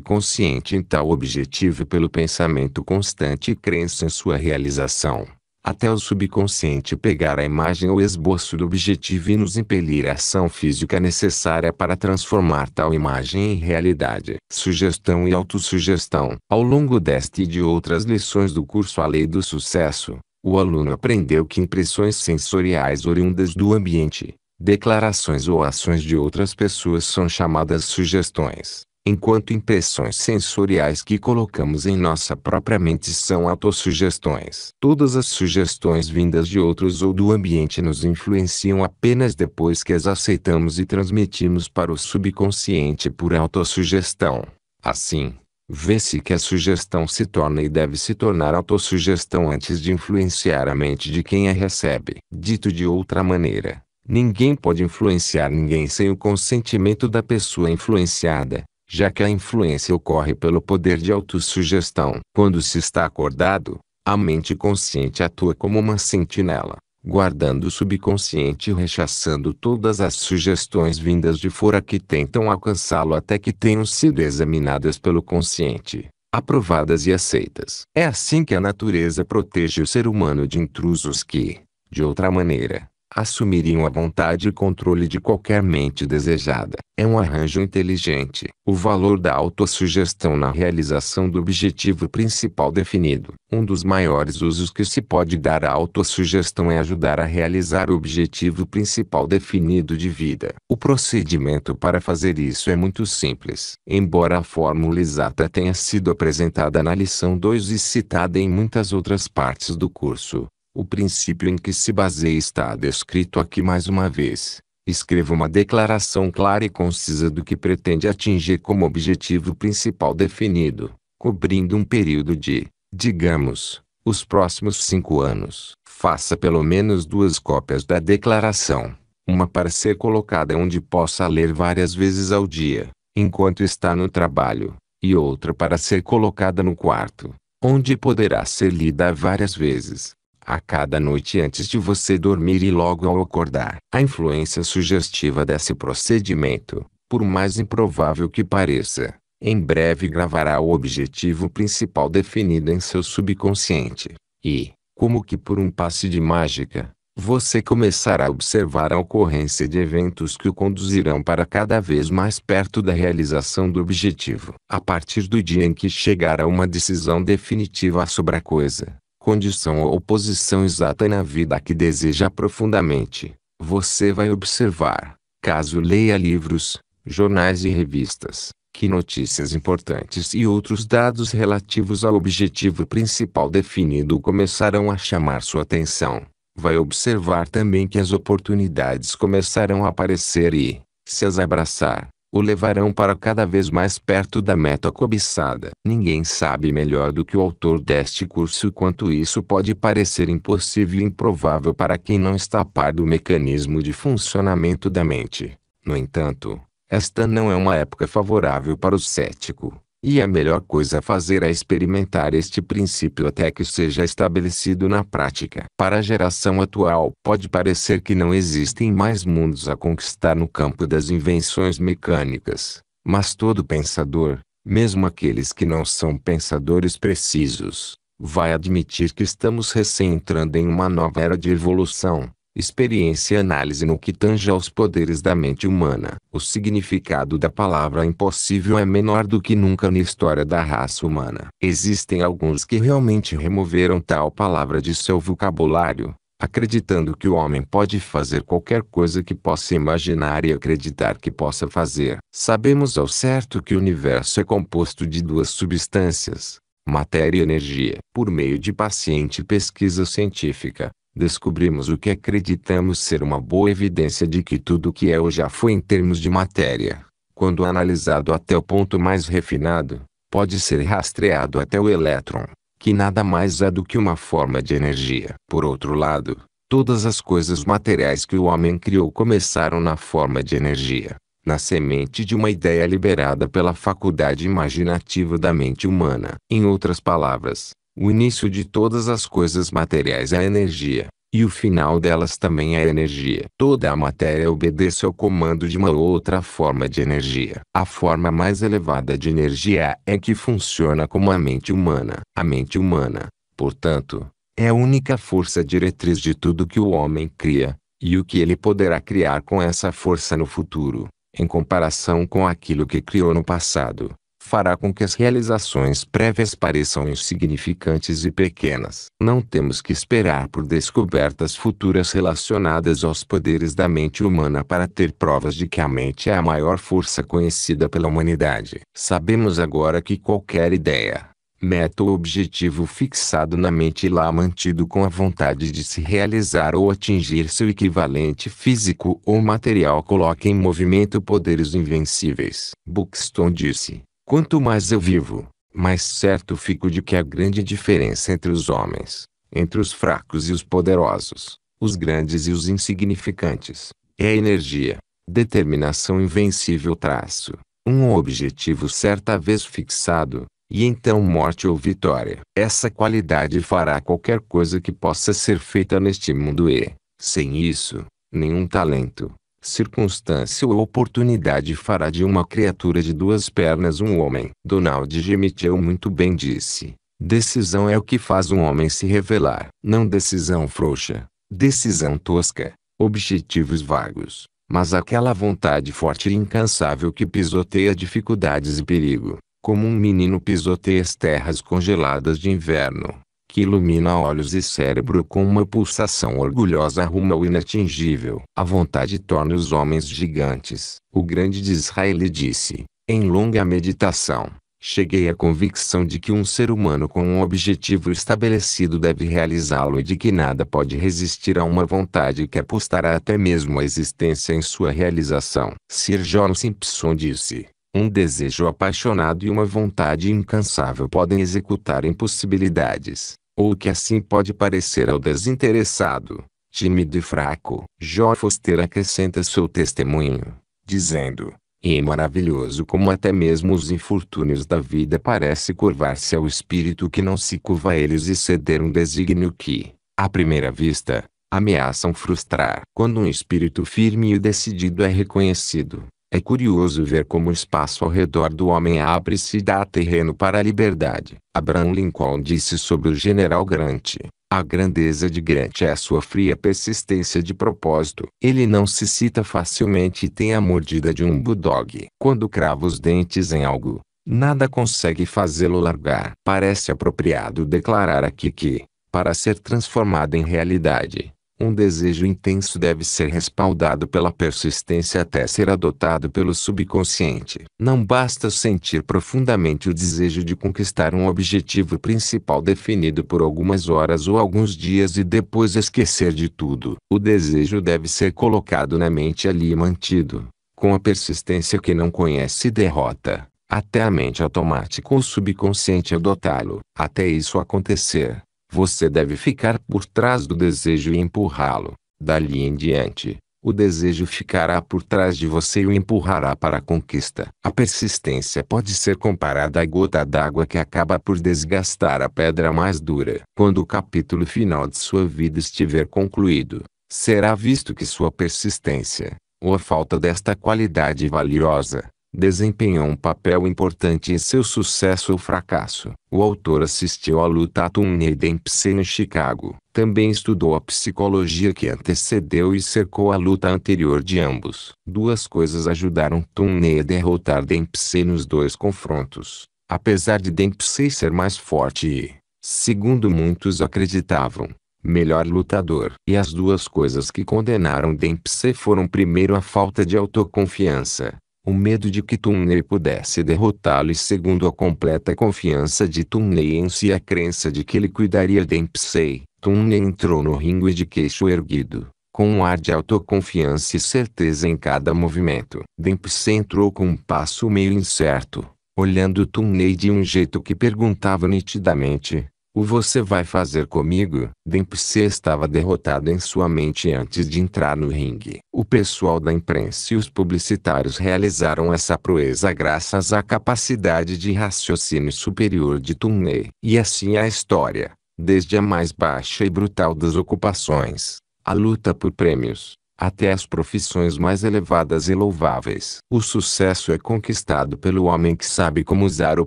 consciente em tal objetivo pelo pensamento constante e crença em sua realização, até o subconsciente pegar a imagem ou esboço do objetivo e nos impelir à ação física necessária para transformar tal imagem em realidade. Sugestão e autossugestão. Ao longo desta e de outras lições do curso A Lei do Sucesso, o aluno aprendeu que impressões sensoriais oriundas do ambiente, Declarações ou ações de outras pessoas são chamadas sugestões, enquanto impressões sensoriais que colocamos em nossa própria mente são autossugestões. Todas as sugestões vindas de outros ou do ambiente nos influenciam apenas depois que as aceitamos e transmitimos para o subconsciente por autossugestão. Assim, Vê-se que a sugestão se torna e deve se tornar autossugestão antes de influenciar a mente de quem a recebe. Dito de outra maneira, Ninguém pode influenciar ninguém sem o consentimento da pessoa influenciada, já que a influência ocorre pelo poder de autossugestão. Quando se está acordado, a mente consciente atua como uma sentinela, guardando o subconsciente e rechaçando todas as sugestões vindas de fora que tentam alcançá-lo até que tenham sido examinadas pelo consciente, aprovadas e aceitas. É assim que a natureza protege o ser humano de intrusos que, de outra maneira, assumiriam a vontade e controle de qualquer mente desejada. É um arranjo inteligente. O valor da autossugestão na realização do objetivo principal definido. Um dos maiores usos que se pode dar à autossugestão é ajudar a realizar o objetivo principal definido de vida. O procedimento para fazer isso é muito simples. Embora a fórmula exata tenha sido apresentada na lição 2 e citada em muitas outras partes do curso, o princípio em que se baseia está descrito aqui mais uma vez. Escreva uma declaração clara e concisa do que pretende atingir como objetivo principal definido, cobrindo um período de, digamos, os próximos cinco anos. Faça pelo menos duas cópias da declaração, uma para ser colocada onde possa ler várias vezes ao dia, enquanto está no trabalho, e outra para ser colocada no quarto, onde poderá ser lida várias vezes a cada noite antes de você dormir e logo ao acordar. A influência sugestiva desse procedimento, por mais improvável que pareça, em breve gravará o objetivo principal definido em seu subconsciente. E, como que por um passe de mágica, você começará a observar a ocorrência de eventos que o conduzirão para cada vez mais perto da realização do objetivo. A partir do dia em que chegar a uma decisão definitiva sobre a coisa, condição ou posição exata na vida que deseja profundamente, você vai observar, caso leia livros, jornais e revistas, que notícias importantes e outros dados relativos ao objetivo principal definido começarão a chamar sua atenção. Vai observar também que as oportunidades começarão a aparecer e, se as abraçar, o levarão para cada vez mais perto da meta cobiçada. Ninguém sabe melhor do que o autor deste curso o quanto isso pode parecer impossível e improvável para quem não está a par do mecanismo de funcionamento da mente. No entanto, esta não é uma época favorável para o cético. E a melhor coisa a fazer é experimentar este princípio até que seja estabelecido na prática. Para a geração atual, pode parecer que não existem mais mundos a conquistar no campo das invenções mecânicas, mas todo pensador, mesmo aqueles que não são pensadores precisos, vai admitir que estamos recém entrando em uma nova era de evolução, Experiência e análise no que tange aos poderes da mente humana. O significado da palavra impossível é menor do que nunca na história da raça humana. Existem alguns que realmente removeram tal palavra de seu vocabulário, acreditando que o homem pode fazer qualquer coisa que possa imaginar e acreditar que possa fazer. Sabemos ao certo que o universo é composto de duas substâncias, matéria e energia. Por meio de paciente pesquisa científica, descobrimos o que acreditamos ser uma boa evidência de que tudo o que é ou já foi em termos de matéria, quando analisado até o ponto mais refinado, pode ser rastreado até o elétron, que nada mais é do que uma forma de energia. Por outro lado, todas as coisas materiais que o homem criou começaram na forma de energia, na semente de uma ideia liberada pela faculdade imaginativa da mente humana. Em outras palavras, o início de todas as coisas materiais é energia, e o final delas também é energia. Toda a matéria obedece ao comando de uma ou outra forma de energia. A forma mais elevada de energia é que funciona como a mente humana. A mente humana, portanto, é a única força diretriz de tudo que o homem cria, e o que ele poderá criar com essa força no futuro, em comparação com aquilo que criou no passado fará com que as realizações prévias pareçam insignificantes e pequenas. Não temos que esperar por descobertas futuras relacionadas aos poderes da mente humana para ter provas de que a mente é a maior força conhecida pela humanidade. Sabemos agora que qualquer ideia, meta ou objetivo fixado na mente e lá mantido com a vontade de se realizar ou atingir seu equivalente físico ou material coloca em movimento poderes invencíveis. Buxton disse: Quanto mais eu vivo, mais certo fico de que a grande diferença entre os homens, entre os fracos e os poderosos, os grandes e os insignificantes, é a energia, determinação invencível traço, um objetivo certa vez fixado, e então morte ou vitória. Essa qualidade fará qualquer coisa que possa ser feita neste mundo e, sem isso, nenhum talento, circunstância ou oportunidade fará de uma criatura de duas pernas um homem. Donald G. Mitchell muito bem disse: decisão é o que faz um homem se revelar. Não decisão frouxa, decisão tosca, objetivos vagos, mas aquela vontade forte e incansável que pisoteia dificuldades e perigo, como um menino pisoteia as terras congeladas de inverno que ilumina olhos e cérebro com uma pulsação orgulhosa rumo ao inatingível. A vontade torna os homens gigantes. O grande de Israel disse, em longa meditação, cheguei à convicção de que um ser humano com um objetivo estabelecido deve realizá-lo e de que nada pode resistir a uma vontade que apostará até mesmo a existência em sua realização. Sir John Simpson disse: um desejo apaixonado e uma vontade incansável podem executar impossibilidades ou o que assim pode parecer ao desinteressado, tímido e fraco. Jó Foster acrescenta seu testemunho, dizendo, e é maravilhoso como até mesmo os infortúnios da vida parece curvar-se ao espírito que não se curva a eles e ceder um desígnio que, à primeira vista, ameaçam frustrar. Quando um espírito firme e decidido é reconhecido, é curioso ver como o espaço ao redor do homem abre-se e dá terreno para a liberdade. Abraham Lincoln disse sobre o general Grant. A grandeza de Grant é a sua fria persistência de propósito. Ele não se cita facilmente e tem a mordida de um bulldog. Quando crava os dentes em algo, nada consegue fazê-lo largar. Parece apropriado declarar aqui que, para ser transformado em realidade, um desejo intenso deve ser respaldado pela persistência até ser adotado pelo subconsciente. Não basta sentir profundamente o desejo de conquistar um objetivo principal definido por algumas horas ou alguns dias e depois esquecer de tudo. O desejo deve ser colocado na mente ali e mantido, com a persistência que não conhece derrota, até a mente automática ou subconsciente adotá-lo. Até isso acontecer, você deve ficar por trás do desejo e empurrá-lo. Dali em diante, o desejo ficará por trás de você e o empurrará para a conquista. A persistência pode ser comparada à gota d'água que acaba por desgastar a pedra mais dura. Quando o capítulo final de sua vida estiver concluído, será visto que sua persistência, ou a falta desta qualidade valiosa, desempenhou um papel importante em seu sucesso ou fracasso. O autor assistiu à luta a e Dempsey em Chicago. Também estudou a psicologia que antecedeu e cercou a luta anterior de ambos. Duas coisas ajudaram Tunney a derrotar Dempsey nos dois confrontos. Apesar de Dempsey ser mais forte e, segundo muitos acreditavam, melhor lutador. E as duas coisas que condenaram Dempsey foram primeiro a falta de autoconfiança o medo de que Tunney pudesse derrotá-lo e segundo a completa confiança de Tunney em si e a crença de que ele cuidaria de Dempsey, Tunney entrou no ringue de queixo erguido, com um ar de autoconfiança e certeza em cada movimento. Dempsey entrou com um passo meio incerto, olhando Tunney de um jeito que perguntava nitidamente, o você vai fazer comigo? Dempsey estava derrotado em sua mente antes de entrar no ringue. O pessoal da imprensa e os publicitários realizaram essa proeza graças à capacidade de raciocínio superior de Tunney. E assim a história, desde a mais baixa e brutal das ocupações, a luta por prêmios, até as profissões mais elevadas e louváveis. O sucesso é conquistado pelo homem que sabe como usar o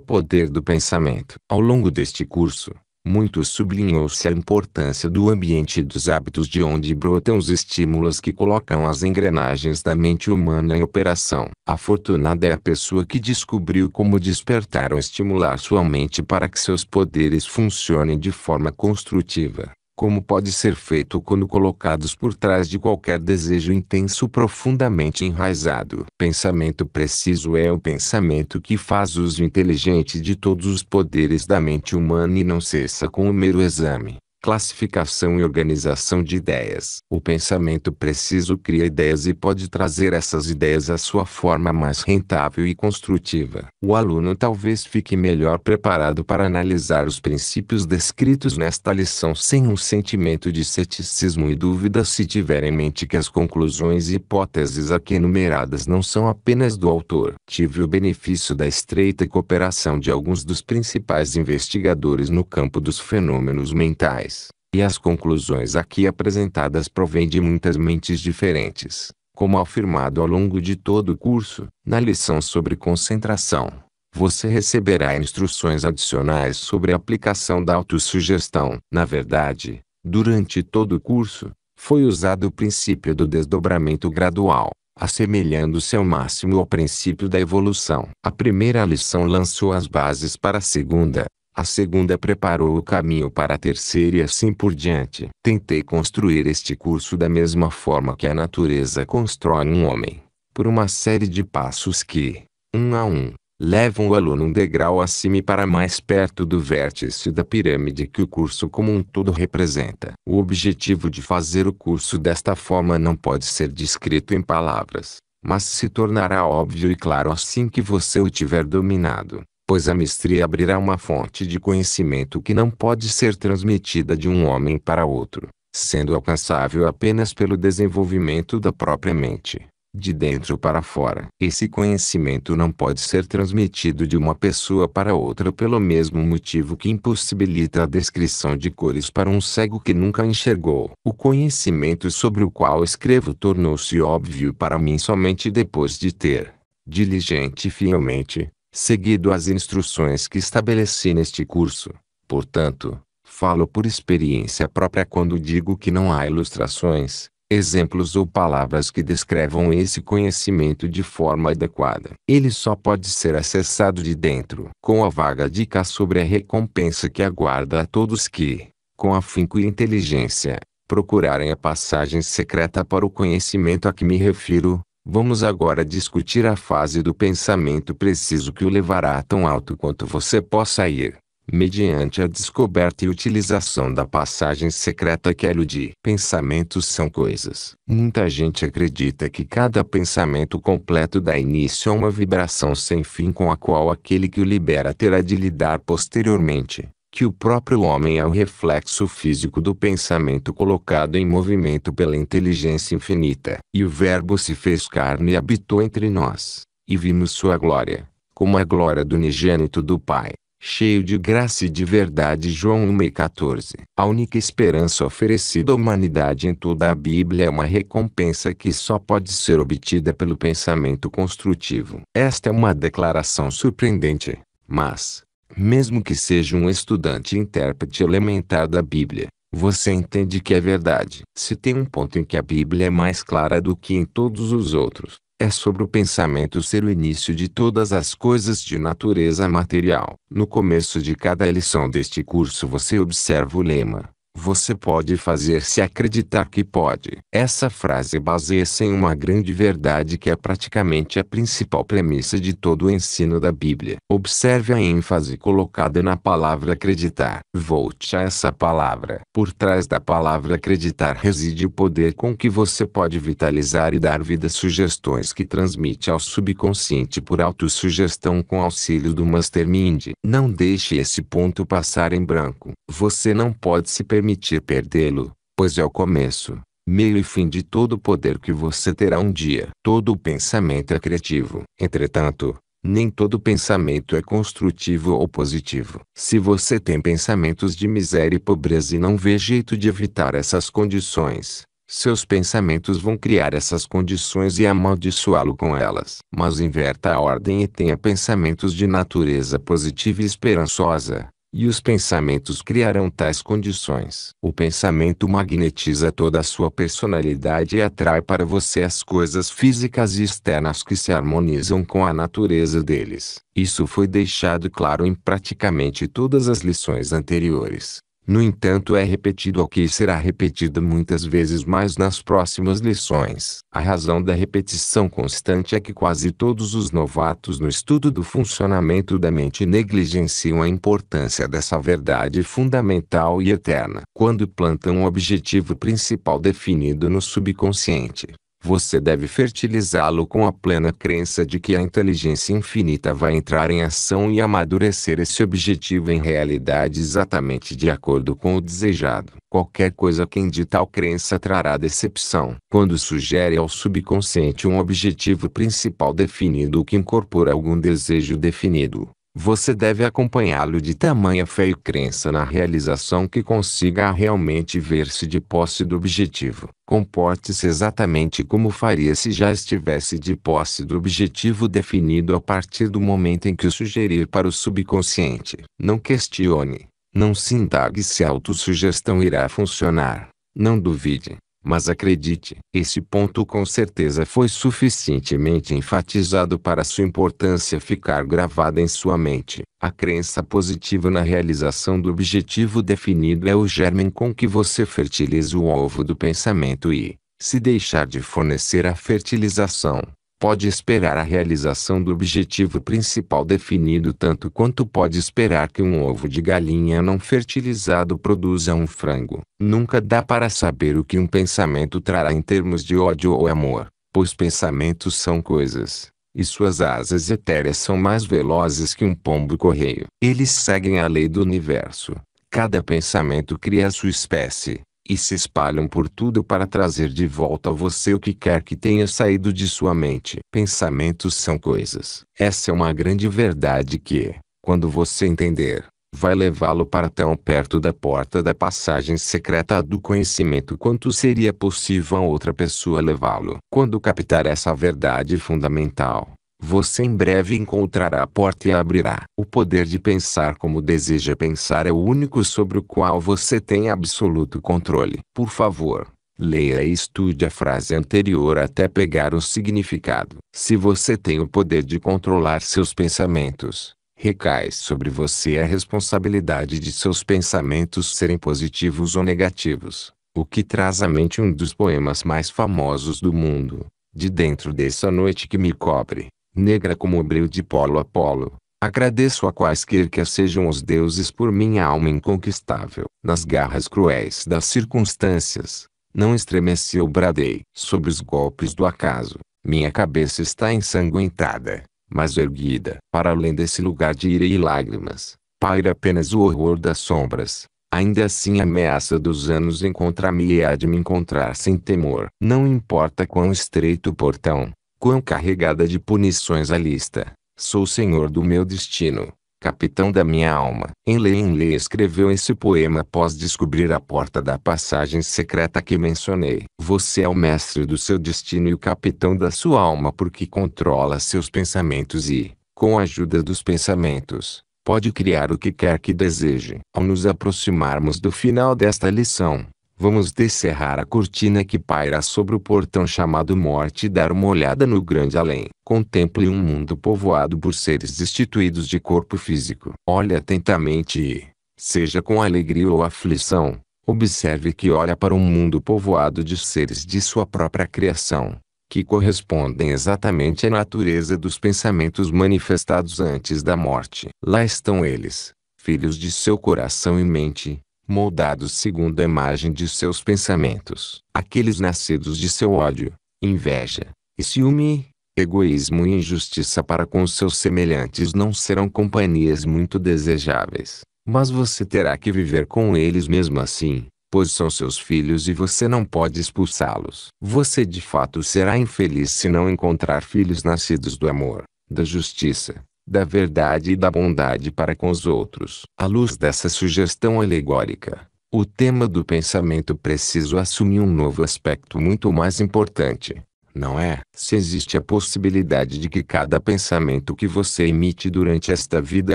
poder do pensamento. Ao longo deste curso, muito sublinhou-se a importância do ambiente e dos hábitos de onde brotam os estímulos que colocam as engrenagens da mente humana em operação. Afortunada é a pessoa que descobriu como despertar ou estimular sua mente para que seus poderes funcionem de forma construtiva como pode ser feito quando colocados por trás de qualquer desejo intenso profundamente enraizado. Pensamento preciso é o pensamento que faz uso inteligente de todos os poderes da mente humana e não cessa com o mero exame classificação e organização de ideias. O pensamento preciso cria ideias e pode trazer essas ideias à sua forma mais rentável e construtiva. O aluno talvez fique melhor preparado para analisar os princípios descritos nesta lição sem um sentimento de ceticismo e dúvida se tiver em mente que as conclusões e hipóteses aqui enumeradas não são apenas do autor. Tive o benefício da estreita cooperação de alguns dos principais investigadores no campo dos fenômenos mentais. E as conclusões aqui apresentadas provêm de muitas mentes diferentes, como afirmado ao longo de todo o curso, na lição sobre concentração. Você receberá instruções adicionais sobre a aplicação da autossugestão. Na verdade, durante todo o curso, foi usado o princípio do desdobramento gradual, assemelhando-se ao máximo ao princípio da evolução. A primeira lição lançou as bases para a segunda, a segunda preparou o caminho para a terceira e assim por diante. Tentei construir este curso da mesma forma que a natureza constrói um homem, por uma série de passos que, um a um, levam o aluno um degrau acima e para mais perto do vértice da pirâmide que o curso como um todo representa. O objetivo de fazer o curso desta forma não pode ser descrito em palavras, mas se tornará óbvio e claro assim que você o tiver dominado pois a mestria abrirá uma fonte de conhecimento que não pode ser transmitida de um homem para outro, sendo alcançável apenas pelo desenvolvimento da própria mente, de dentro para fora. Esse conhecimento não pode ser transmitido de uma pessoa para outra pelo mesmo motivo que impossibilita a descrição de cores para um cego que nunca enxergou. O conhecimento sobre o qual escrevo tornou-se óbvio para mim somente depois de ter, diligente e fielmente, seguido as instruções que estabeleci neste curso. Portanto, falo por experiência própria quando digo que não há ilustrações, exemplos ou palavras que descrevam esse conhecimento de forma adequada. Ele só pode ser acessado de dentro, com a vaga dica sobre a recompensa que aguarda a todos que, com afinco e inteligência, procurarem a passagem secreta para o conhecimento a que me refiro, Vamos agora discutir a fase do pensamento preciso que o levará tão alto quanto você possa ir, mediante a descoberta e utilização da passagem secreta que elude. É pensamentos são coisas. Muita gente acredita que cada pensamento completo dá início a uma vibração sem fim com a qual aquele que o libera terá de lidar posteriormente que o próprio homem é o reflexo físico do pensamento colocado em movimento pela inteligência infinita. E o Verbo se fez carne e habitou entre nós, e vimos sua glória, como a glória do unigênito do Pai, cheio de graça e de verdade. João 1,14. A única esperança oferecida à humanidade em toda a Bíblia é uma recompensa que só pode ser obtida pelo pensamento construtivo. Esta é uma declaração surpreendente, mas, mesmo que seja um estudante intérprete elementar da Bíblia, você entende que é verdade. Se tem um ponto em que a Bíblia é mais clara do que em todos os outros, é sobre o pensamento ser o início de todas as coisas de natureza material. No começo de cada lição deste curso você observa o lema: você pode fazer-se acreditar que pode. Essa frase baseia-se em uma grande verdade que é praticamente a principal premissa de todo o ensino da Bíblia. Observe a ênfase colocada na palavra acreditar. Volte a essa palavra. Por trás da palavra acreditar reside o poder com que você pode vitalizar e dar vida sugestões que transmite ao subconsciente por autossugestão com auxílio do mastermind. Não deixe esse ponto passar em branco. Você não pode se permitir permitir perdê-lo, pois é o começo, meio e fim de todo o poder que você terá um dia. Todo pensamento é criativo. Entretanto, nem todo pensamento é construtivo ou positivo. Se você tem pensamentos de miséria e pobreza e não vê jeito de evitar essas condições, seus pensamentos vão criar essas condições e amaldiçoá-lo com elas. Mas inverta a ordem e tenha pensamentos de natureza positiva e esperançosa, e os pensamentos criarão tais condições. O pensamento magnetiza toda a sua personalidade e atrai para você as coisas físicas e externas que se harmonizam com a natureza deles. Isso foi deixado claro em praticamente todas as lições anteriores. No entanto, é repetido aqui e será repetido muitas vezes mais nas próximas lições. A razão da repetição constante é que quase todos os novatos no estudo do funcionamento da mente negligenciam a importância dessa verdade fundamental e eterna. Quando plantam um objetivo principal definido no subconsciente, você deve fertilizá-lo com a plena crença de que a inteligência infinita vai entrar em ação e amadurecer esse objetivo em realidade exatamente de acordo com o desejado. Qualquer coisa que de tal crença trará decepção. Quando sugere ao subconsciente um objetivo principal definido que incorpora algum desejo definido, você deve acompanhá-lo de tamanha fé e crença na realização que consiga realmente ver-se de posse do objetivo. Comporte-se exatamente como faria se já estivesse de posse do objetivo definido a partir do momento em que o sugerir para o subconsciente. Não questione, não se indague se a autossugestão irá funcionar. Não duvide, mas acredite, esse ponto com certeza foi suficientemente enfatizado para sua importância ficar gravada em sua mente. A crença positiva na realização do objetivo definido é o germe com que você fertiliza o ovo do pensamento e, se deixar de fornecer a fertilização, pode esperar a realização do objetivo principal definido tanto quanto pode esperar que um ovo de galinha não fertilizado produza um frango. Nunca dá para saber o que um pensamento trará em termos de ódio ou amor, pois pensamentos são coisas, e suas asas etéreas são mais velozes que um pombo-correio. Eles seguem a lei do universo. Cada pensamento cria a sua espécie e se espalham por tudo para trazer de volta a você o que quer que tenha saído de sua mente. Pensamentos são coisas. Essa é uma grande verdade que, quando você entender, vai levá-lo para tão perto da porta da passagem secreta do conhecimento quanto seria possível a outra pessoa levá-lo. Quando captar essa verdade fundamental, você em breve encontrará a porta e a abrirá. O poder de pensar como deseja pensar é o único sobre o qual você tem absoluto controle. Por favor, leia e estude a frase anterior até pegar o significado. Se você tem o poder de controlar seus pensamentos, recai sobre você a responsabilidade de seus pensamentos serem positivos ou negativos, o que traz à mente um dos poemas mais famosos do mundo, de dentro dessa noite que me cobre negra como o hebreu de polo a polo. Agradeço a quaisquer que sejam os deuses por minha alma inconquistável. Nas garras cruéis das circunstâncias, não estremeci ou bradei. Sob os golpes do acaso, minha cabeça está ensanguentada, mas erguida. Para além desse lugar de ira e lágrimas, paira apenas o horror das sombras. Ainda assim a ameaça dos anos encontra-me e há de me encontrar sem temor. Não importa quão estreito o portão, quão carregada de punições a lista. Sou senhor do meu destino, capitão da minha alma. Enlei Enlei escreveu esse poema após descobrir a porta da passagem secreta que mencionei. Você é o mestre do seu destino e o capitão da sua alma porque controla seus pensamentos e, com a ajuda dos pensamentos, pode criar o que quer que deseje. Ao nos aproximarmos do final desta lição, Vamos descerrar a cortina que paira sobre o portão chamado morte e dar uma olhada no grande além. Contemple um mundo povoado por seres destituídos de corpo físico. Olhe atentamente e, seja com alegria ou aflição, observe que olha para um mundo povoado de seres de sua própria criação, que correspondem exatamente à natureza dos pensamentos manifestados antes da morte. Lá estão eles, filhos de seu coração e mente moldados segundo a imagem de seus pensamentos, aqueles nascidos de seu ódio, inveja, e ciúme, egoísmo e injustiça para com seus semelhantes não serão companhias muito desejáveis, mas você terá que viver com eles mesmo assim, pois são seus filhos e você não pode expulsá-los. Você de fato será infeliz se não encontrar filhos nascidos do amor, da justiça, da verdade e da bondade para com os outros. À luz dessa sugestão alegórica, o tema do pensamento preciso assumir um novo aspecto muito mais importante, não é? Se existe a possibilidade de que cada pensamento que você emite durante esta vida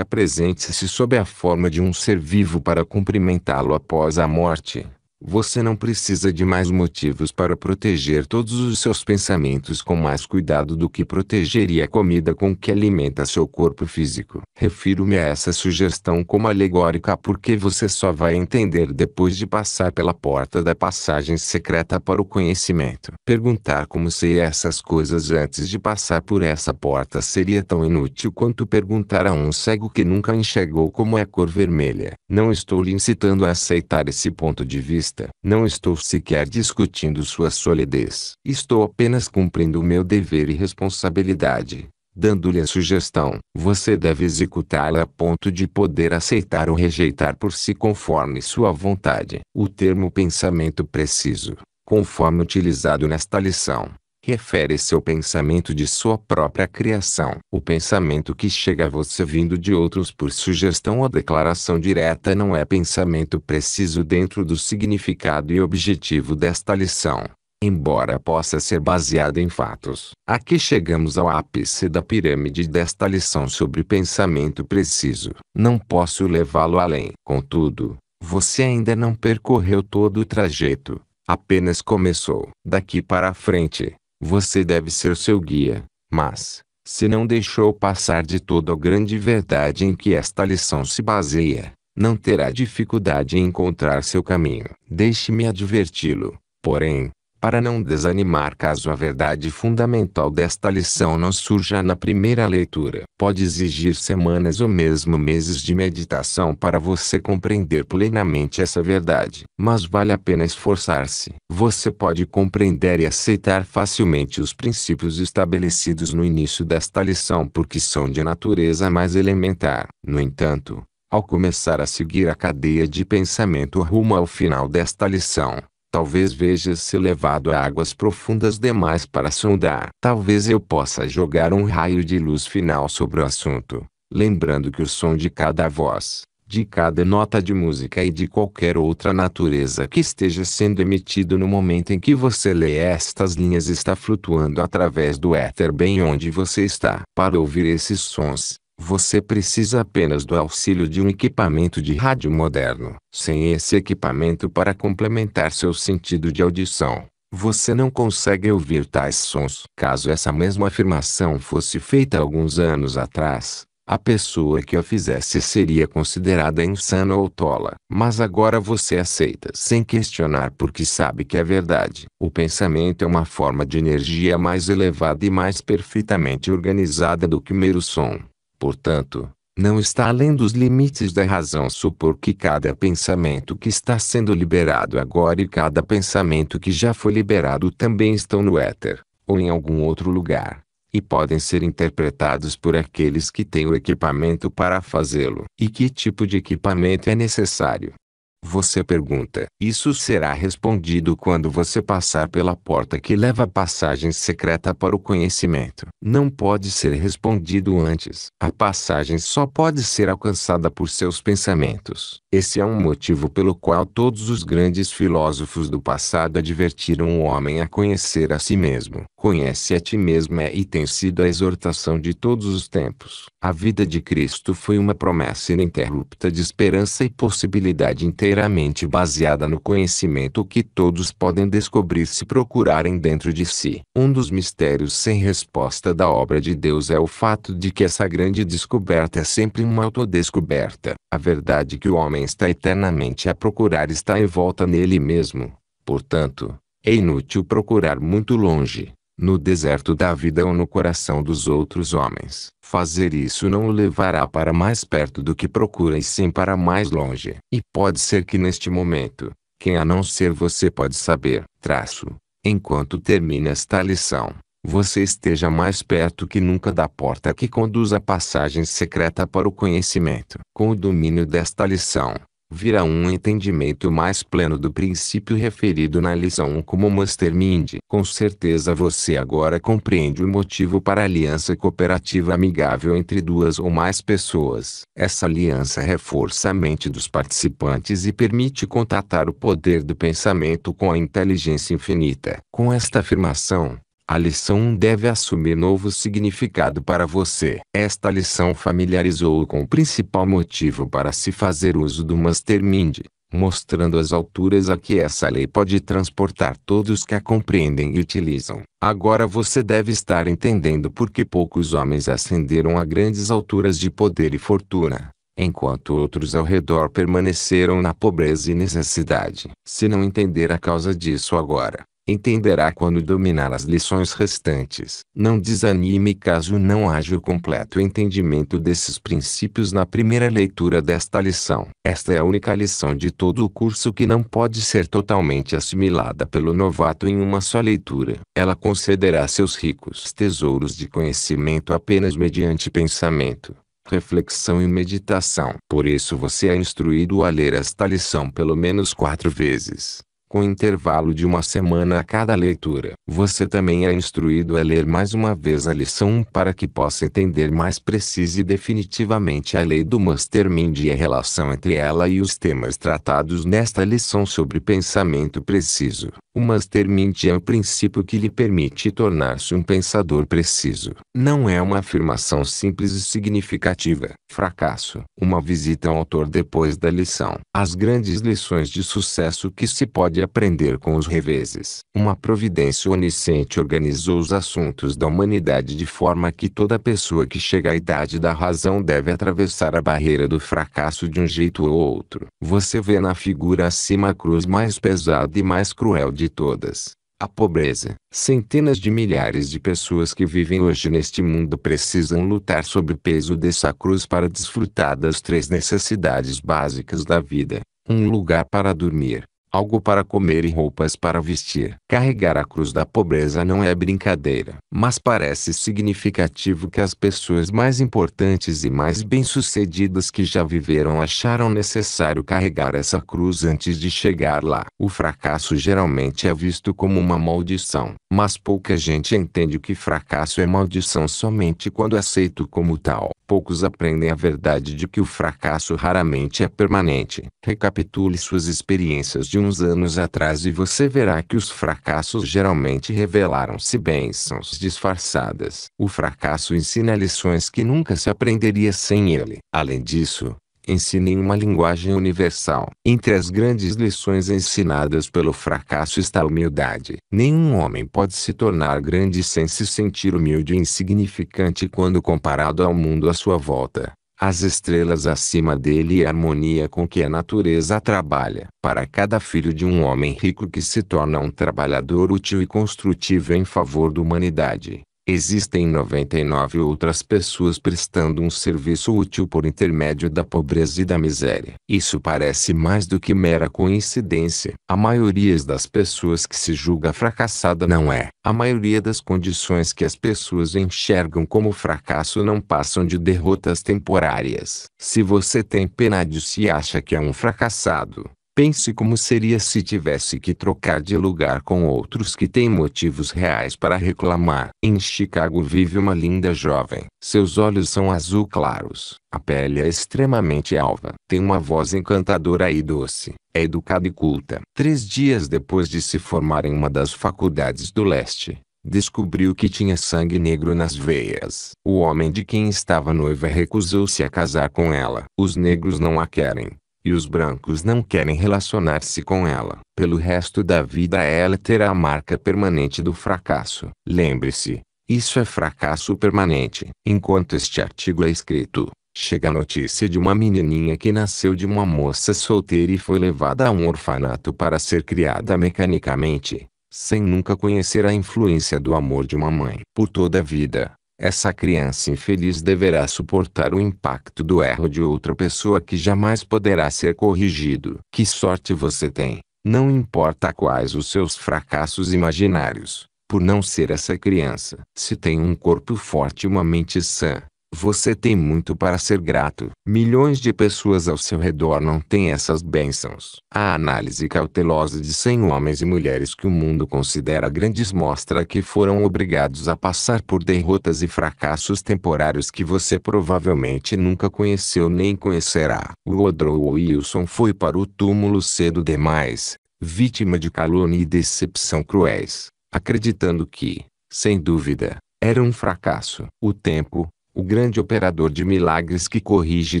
apresente-se sob a forma de um ser vivo para cumprimentá-lo após a morte, você não precisa de mais motivos para proteger todos os seus pensamentos com mais cuidado do que protegeria a comida com que alimenta seu corpo físico. Refiro-me a essa sugestão como alegórica porque você só vai entender depois de passar pela porta da passagem secreta para o conhecimento. Perguntar como sei essas coisas antes de passar por essa porta seria tão inútil quanto perguntar a um cego que nunca enxergou como é a cor vermelha. Não estou lhe incitando a aceitar esse ponto de vista vista. Não estou sequer discutindo sua solidez. Estou apenas cumprindo o meu dever e responsabilidade, dando-lhe a sugestão. Você deve executá-la a ponto de poder aceitar ou rejeitar por si conforme sua vontade. O termo pensamento preciso, conforme utilizado nesta lição, refere-se ao pensamento de sua própria criação. O pensamento que chega a você vindo de outros por sugestão ou declaração direta não é pensamento preciso dentro do significado e objetivo desta lição, embora possa ser baseado em fatos. Aqui chegamos ao ápice da pirâmide desta lição sobre pensamento preciso. Não posso levá-lo além. Contudo, você ainda não percorreu todo o trajeto. Apenas começou. Daqui para frente, você deve ser seu guia, mas, se não deixou passar de todo a grande verdade em que esta lição se baseia, não terá dificuldade em encontrar seu caminho. Deixe-me adverti-lo, porém, para não desanimar caso a verdade fundamental desta lição não surja na primeira leitura. Pode exigir semanas ou mesmo meses de meditação para você compreender plenamente essa verdade, mas vale a pena esforçar-se. Você pode compreender e aceitar facilmente os princípios estabelecidos no início desta lição porque são de natureza mais elementar. No entanto, ao começar a seguir a cadeia de pensamento rumo ao final desta lição, Talvez vejas-se levado a águas profundas demais para sondar. Talvez eu possa jogar um raio de luz final sobre o assunto, lembrando que o som de cada voz, de cada nota de música e de qualquer outra natureza que esteja sendo emitido no momento em que você lê estas linhas está flutuando através do éter bem onde você está. Para ouvir esses sons, você precisa apenas do auxílio de um equipamento de rádio moderno. Sem esse equipamento para complementar seu sentido de audição, você não consegue ouvir tais sons. Caso essa mesma afirmação fosse feita alguns anos atrás, a pessoa que a fizesse seria considerada insana ou tola. Mas agora você aceita sem questionar porque sabe que é verdade. O pensamento é uma forma de energia mais elevada e mais perfeitamente organizada do que mero som. Portanto, não está além dos limites da razão supor que cada pensamento que está sendo liberado agora e cada pensamento que já foi liberado também estão no éter, ou em algum outro lugar, e podem ser interpretados por aqueles que têm o equipamento para fazê-lo. E que tipo de equipamento é necessário? Você pergunta. Isso será respondido quando você passar pela porta que leva a passagem secreta para o conhecimento. Não pode ser respondido antes. A passagem só pode ser alcançada por seus pensamentos. Esse é um motivo pelo qual todos os grandes filósofos do passado advertiram o homem a conhecer a si mesmo. Conhece a ti mesmo é e tem sido a exortação de todos os tempos. A vida de Cristo foi uma promessa ininterrupta de esperança e possibilidade inteira verdadeiramente baseada no conhecimento que todos podem descobrir se procurarem dentro de si. Um dos mistérios sem resposta da obra de Deus é o fato de que essa grande descoberta é sempre uma autodescoberta. A verdade é que o homem está eternamente a procurar está em volta nele mesmo. Portanto, é inútil procurar muito longe no deserto da vida ou no coração dos outros homens. Fazer isso não o levará para mais perto do que procura e sim para mais longe. E pode ser que neste momento, quem a não ser você pode saber, traço, enquanto termina esta lição, você esteja mais perto que nunca da porta que conduz à passagem secreta para o conhecimento. Com o domínio desta lição, virá um entendimento mais pleno do princípio referido na lição como mastermind. Com certeza você agora compreende o motivo para a aliança cooperativa amigável entre duas ou mais pessoas. Essa aliança reforça a mente dos participantes e permite contatar o poder do pensamento com a inteligência infinita. Com esta afirmação, a lição deve assumir novo significado para você. Esta lição familiarizou-o com o principal motivo para se fazer uso do Master Mind, mostrando as alturas a que essa lei pode transportar todos que a compreendem e utilizam. Agora você deve estar entendendo por que poucos homens ascenderam a grandes alturas de poder e fortuna, enquanto outros ao redor permaneceram na pobreza e necessidade. Se não entender a causa disso agora, entenderá quando dominar as lições restantes. Não desanime caso não haja o completo entendimento desses princípios na primeira leitura desta lição. Esta é a única lição de todo o curso que não pode ser totalmente assimilada pelo novato em uma só leitura. Ela concederá seus ricos tesouros de conhecimento apenas mediante pensamento reflexão e meditação. Por isso você é instruído a ler esta lição pelo menos quatro vezes com intervalo de uma semana a cada leitura. Você também é instruído a ler mais uma vez a lição para que possa entender mais precisa e definitivamente a lei do Mastermind e a relação entre ela e os temas tratados nesta lição sobre pensamento preciso. O Master Mind é o princípio que lhe permite tornar-se um pensador preciso. Não é uma afirmação simples e significativa. Fracasso. Uma visita ao autor depois da lição. As grandes lições de sucesso que se pode aprender com os reveses. Uma providência onisciente organizou os assuntos da humanidade de forma que toda pessoa que chega à idade da razão deve atravessar a barreira do fracasso de um jeito ou outro. Você vê na figura acima a cruz mais pesada e mais cruel de de todas, a pobreza. Centenas de milhares de pessoas que vivem hoje neste mundo precisam lutar sob o peso dessa cruz para desfrutar das três necessidades básicas da vida: um lugar para dormir, algo para comer e roupas para vestir. Carregar a cruz da pobreza não é brincadeira, mas parece significativo que as pessoas mais importantes e mais bem-sucedidas que já viveram acharam necessário carregar essa cruz antes de chegar lá. O fracasso geralmente é visto como uma maldição, mas pouca gente entende que fracasso é maldição somente quando aceito como tal poucos aprendem a verdade de que o fracasso raramente é permanente. Recapitule suas experiências de uns anos atrás e você verá que os fracassos geralmente revelaram-se bênçãos disfarçadas. O fracasso ensina lições que nunca se aprenderia sem ele. Além disso, ensinem uma linguagem universal. Entre as grandes lições ensinadas pelo fracasso está a humildade. Nenhum homem pode se tornar grande sem se sentir humilde e insignificante quando comparado ao mundo à sua volta as estrelas acima dele e a harmonia com que a natureza trabalha. Para cada filho de um homem rico que se torna um trabalhador útil e construtivo em favor da humanidade, Existem 99 outras pessoas prestando um serviço útil por intermédio da pobreza e da miséria. Isso parece mais do que mera coincidência. A maioria das pessoas que se julga fracassada não é. A maioria das condições que as pessoas enxergam como fracasso não passam de derrotas temporárias. Se você tem pena de si e acha que é um fracassado, Pense como seria se tivesse que trocar de lugar com outros que têm motivos reais para reclamar. Em Chicago vive uma linda jovem. Seus olhos são azul claros. A pele é extremamente alva. Tem uma voz encantadora e doce. É educada e culta. Três dias depois de se formar em uma das faculdades do leste, descobriu que tinha sangue negro nas veias. O homem de quem estava noiva recusou-se a casar com ela. Os negros não a querem, e os brancos não querem relacionar-se com ela. Pelo resto da vida ela terá a marca permanente do fracasso. Lembre-se, isso é fracasso permanente. Enquanto este artigo é escrito, chega a notícia de uma menininha que nasceu de uma moça solteira e foi levada a um orfanato para ser criada mecanicamente, sem nunca conhecer a influência do amor de uma mãe. Por toda a vida, essa criança infeliz deverá suportar o impacto do erro de outra pessoa que jamais poderá ser corrigido. Que sorte você tem, não importa quais os seus fracassos imaginários, por não ser essa criança. Se tem um corpo forte e uma mente sã, você tem muito para ser grato. Milhões de pessoas ao seu redor não têm essas bênçãos. A análise cautelosa de 100 homens e mulheres que o mundo considera grandes mostra que foram obrigados a passar por derrotas e fracassos temporários que você provavelmente nunca conheceu nem conhecerá. Woodrow Wilson foi para o túmulo cedo demais, vítima de calúnia e decepção cruéis, acreditando que, sem dúvida, era um fracasso. O tempo, o grande operador de milagres que corrige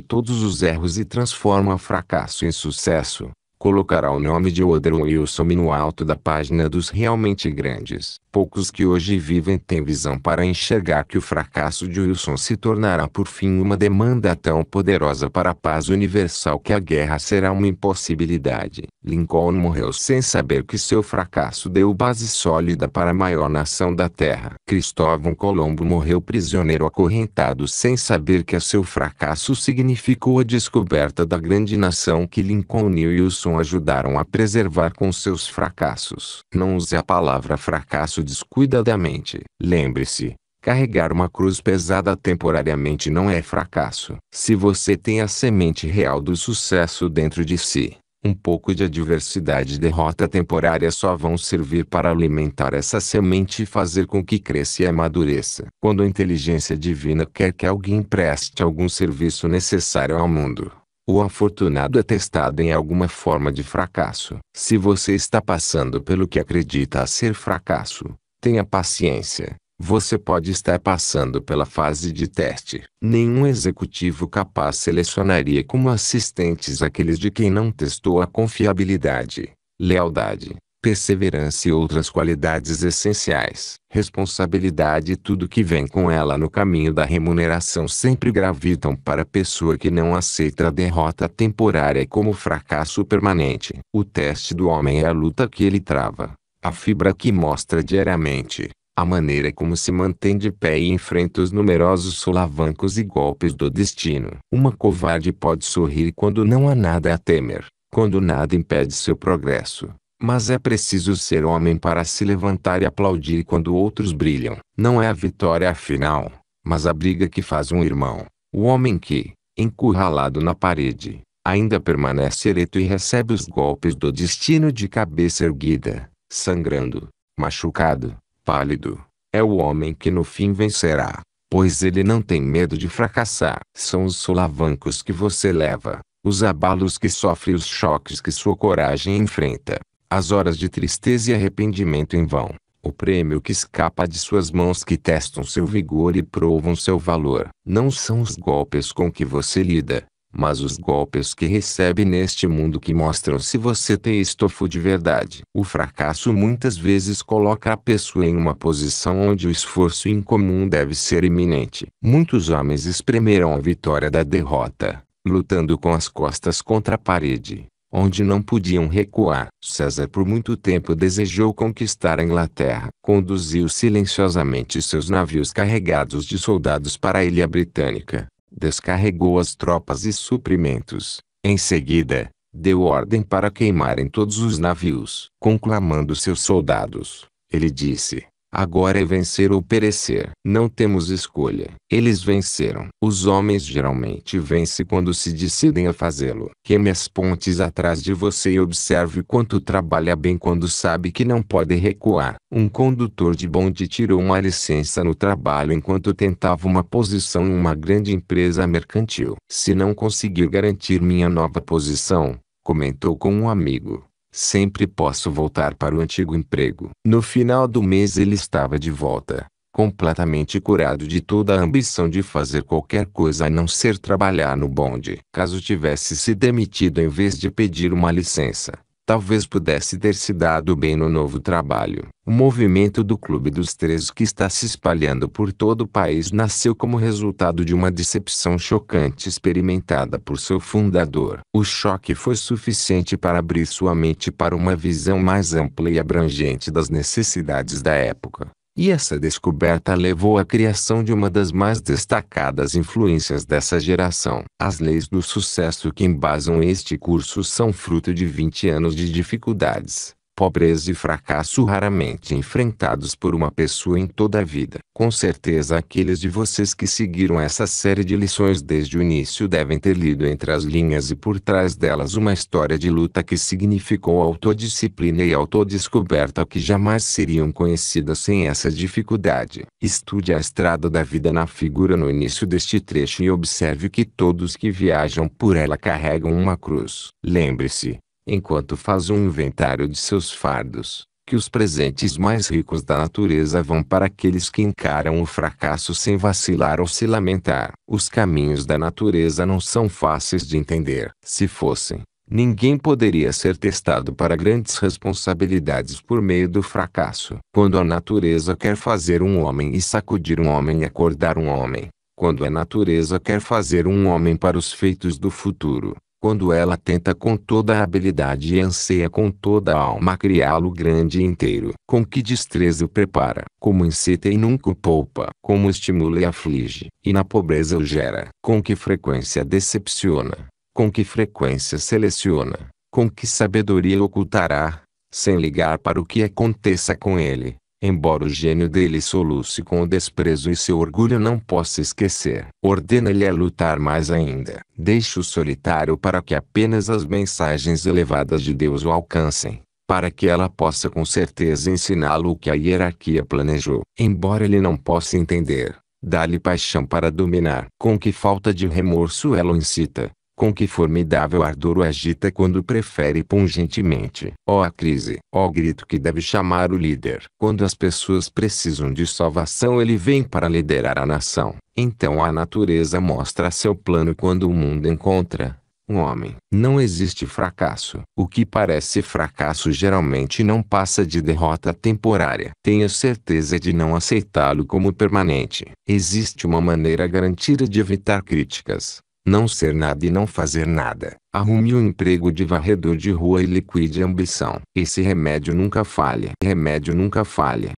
todos os erros e transforma fracasso em sucesso colocará o nome de Woodrow Wilson no alto da página dos realmente grandes. Poucos que hoje vivem têm visão para enxergar que o fracasso de Wilson se tornará por fim uma demanda tão poderosa para a paz universal que a guerra será uma impossibilidade. Lincoln morreu sem saber que seu fracasso deu base sólida para a maior nação da Terra. Cristóvão Colombo morreu prisioneiro acorrentado sem saber que seu fracasso significou a descoberta da grande nação que Lincoln e Wilson Edison ajudaram a preservar com seus fracassos. Não use a palavra fracasso descuidadamente. Lembre-se, Carregar uma cruz pesada temporariamente não é fracasso. Se você tem a semente real do sucesso dentro de si, um pouco de adversidade e derrota temporária só vão servir para alimentar essa semente e fazer com que cresça e amadureça. Quando a inteligência divina quer que alguém preste algum serviço necessário ao mundo, o afortunado é testado em alguma forma de fracasso. Se você está passando pelo que acredita ser fracasso, tenha paciência. Você pode estar passando pela fase de teste. Nenhum executivo capaz selecionaria como assistentes aqueles de quem não testou a confiabilidade, lealdade, perseverança e outras qualidades essenciais. Responsabilidade e tudo que vem com ela no caminho da remuneração sempre gravitam para a pessoa que não aceita a derrota temporária como fracasso permanente. O teste do homem é a luta que ele trava, a fibra que mostra diariamente, a maneira como se mantém de pé e enfrenta os numerosos solavancos e golpes do destino. Uma covarde pode sorrir quando não há nada a temer, quando nada impede seu progresso mas é preciso ser homem para se levantar e aplaudir quando outros brilham. Não é a vitória final, mas a briga que faz um irmão. O homem que, encurralado na parede, ainda permanece ereto e recebe os golpes do destino de cabeça erguida, sangrando, machucado, pálido, é o homem que no fim vencerá, pois ele não tem medo de fracassar. São os solavancos que você leva, os abalos que sofre e os choques que sua coragem enfrenta as horas de tristeza e arrependimento em vão, o prêmio que escapa de suas mãos que testam seu vigor e provam seu valor. Não são os golpes com que você lida, mas os golpes que recebe neste mundo que mostram se você tem estofo de verdade. O fracasso muitas vezes coloca a pessoa em uma posição onde o esforço incomum deve ser iminente. Muitos homens espremeram a vitória da derrota, lutando com as costas contra a parede onde não podiam recuar. César por muito tempo desejou conquistar a Inglaterra. Conduziu silenciosamente seus navios carregados de soldados para a ilha britânica, descarregou as tropas e suprimentos. Em seguida, deu ordem para queimarem todos os navios. Conclamando seus soldados, ele disse: Agora é vencer ou perecer. Não temos escolha. Eles venceram. Os homens geralmente vencem quando se decidem a fazê-lo. Queime as pontes atrás de você e observe quanto trabalha bem quando sabe que não pode recuar. Um condutor de bonde tirou uma licença no trabalho enquanto tentava uma posição em uma grande empresa mercantil. Se não conseguir garantir minha nova posição, comentou com um amigo. Sempre posso voltar para o antigo emprego. No final do mês ele estava de volta, completamente curado de toda a ambição de fazer qualquer coisa a não ser trabalhar no bonde. Caso tivesse se demitido em vez de pedir uma licença, Talvez pudesse ter se dado bem no novo trabalho. O movimento do Clube dos Três que está se espalhando por todo o país nasceu como resultado de uma decepção chocante experimentada por seu fundador. O choque foi suficiente para abrir sua mente para uma visão mais ampla e abrangente das necessidades da época. E essa descoberta levou à criação de uma das mais destacadas influências dessa geração. As leis do sucesso que embasam este curso são fruto de 20 anos de dificuldades pobreza e fracasso raramente enfrentados por uma pessoa em toda a vida. Com certeza aqueles de vocês que seguiram essa série de lições desde o início devem ter lido entre as linhas e por trás delas uma história de luta que significou autodisciplina e autodescoberta que jamais seriam conhecidas sem essa dificuldade. Estude a estrada da vida na figura no início deste trecho e observe que todos que viajam por ela carregam uma cruz. Lembre-se, enquanto faz um inventário de seus fardos, que os presentes mais ricos da natureza vão para aqueles que encaram o fracasso sem vacilar ou se lamentar. Os caminhos da natureza não são fáceis de entender. Se fossem, Ninguém poderia ser testado para grandes responsabilidades por meio do fracasso. Quando a natureza quer fazer um homem e sacudir um homem e acordar um homem. Quando a natureza quer fazer um homem para os feitos do futuro, quando ela tenta com toda a habilidade e anseia com toda a alma criá-lo grande e inteiro. Com que destreza o prepara, como incita e nunca o poupa, como estimula e aflige, e na pobreza o gera, com que frequência decepciona, com que frequência seleciona, com que sabedoria ocultará, sem ligar para o que aconteça com ele, embora o gênio dele soluce com o desprezo e seu orgulho não possa esquecer. Ordena-lhe a lutar mais ainda. Deixe-o solitário para que apenas as mensagens elevadas de Deus o alcancem, para que ela possa com certeza ensiná-lo o que a hierarquia planejou. Embora ele não possa entender, dá-lhe paixão para dominar. Com que falta de remorso ela o incita, com que formidável ardor o agita quando prefere pungentemente. Ó oh, a crise! Ó oh, grito que deve chamar o líder! Quando as pessoas precisam de salvação ele vem para liderar a nação. Então a natureza mostra seu plano quando o mundo encontra um homem. Não existe fracasso. O que parece fracasso geralmente não passa de derrota temporária. Tenha certeza de não aceitá-lo como permanente. Existe uma maneira garantida de evitar críticas. Não ser nada e não fazer nada. Arrume um emprego de varredor de rua e liquide a ambição. Esse remédio nunca falha. Remédio nunca falha.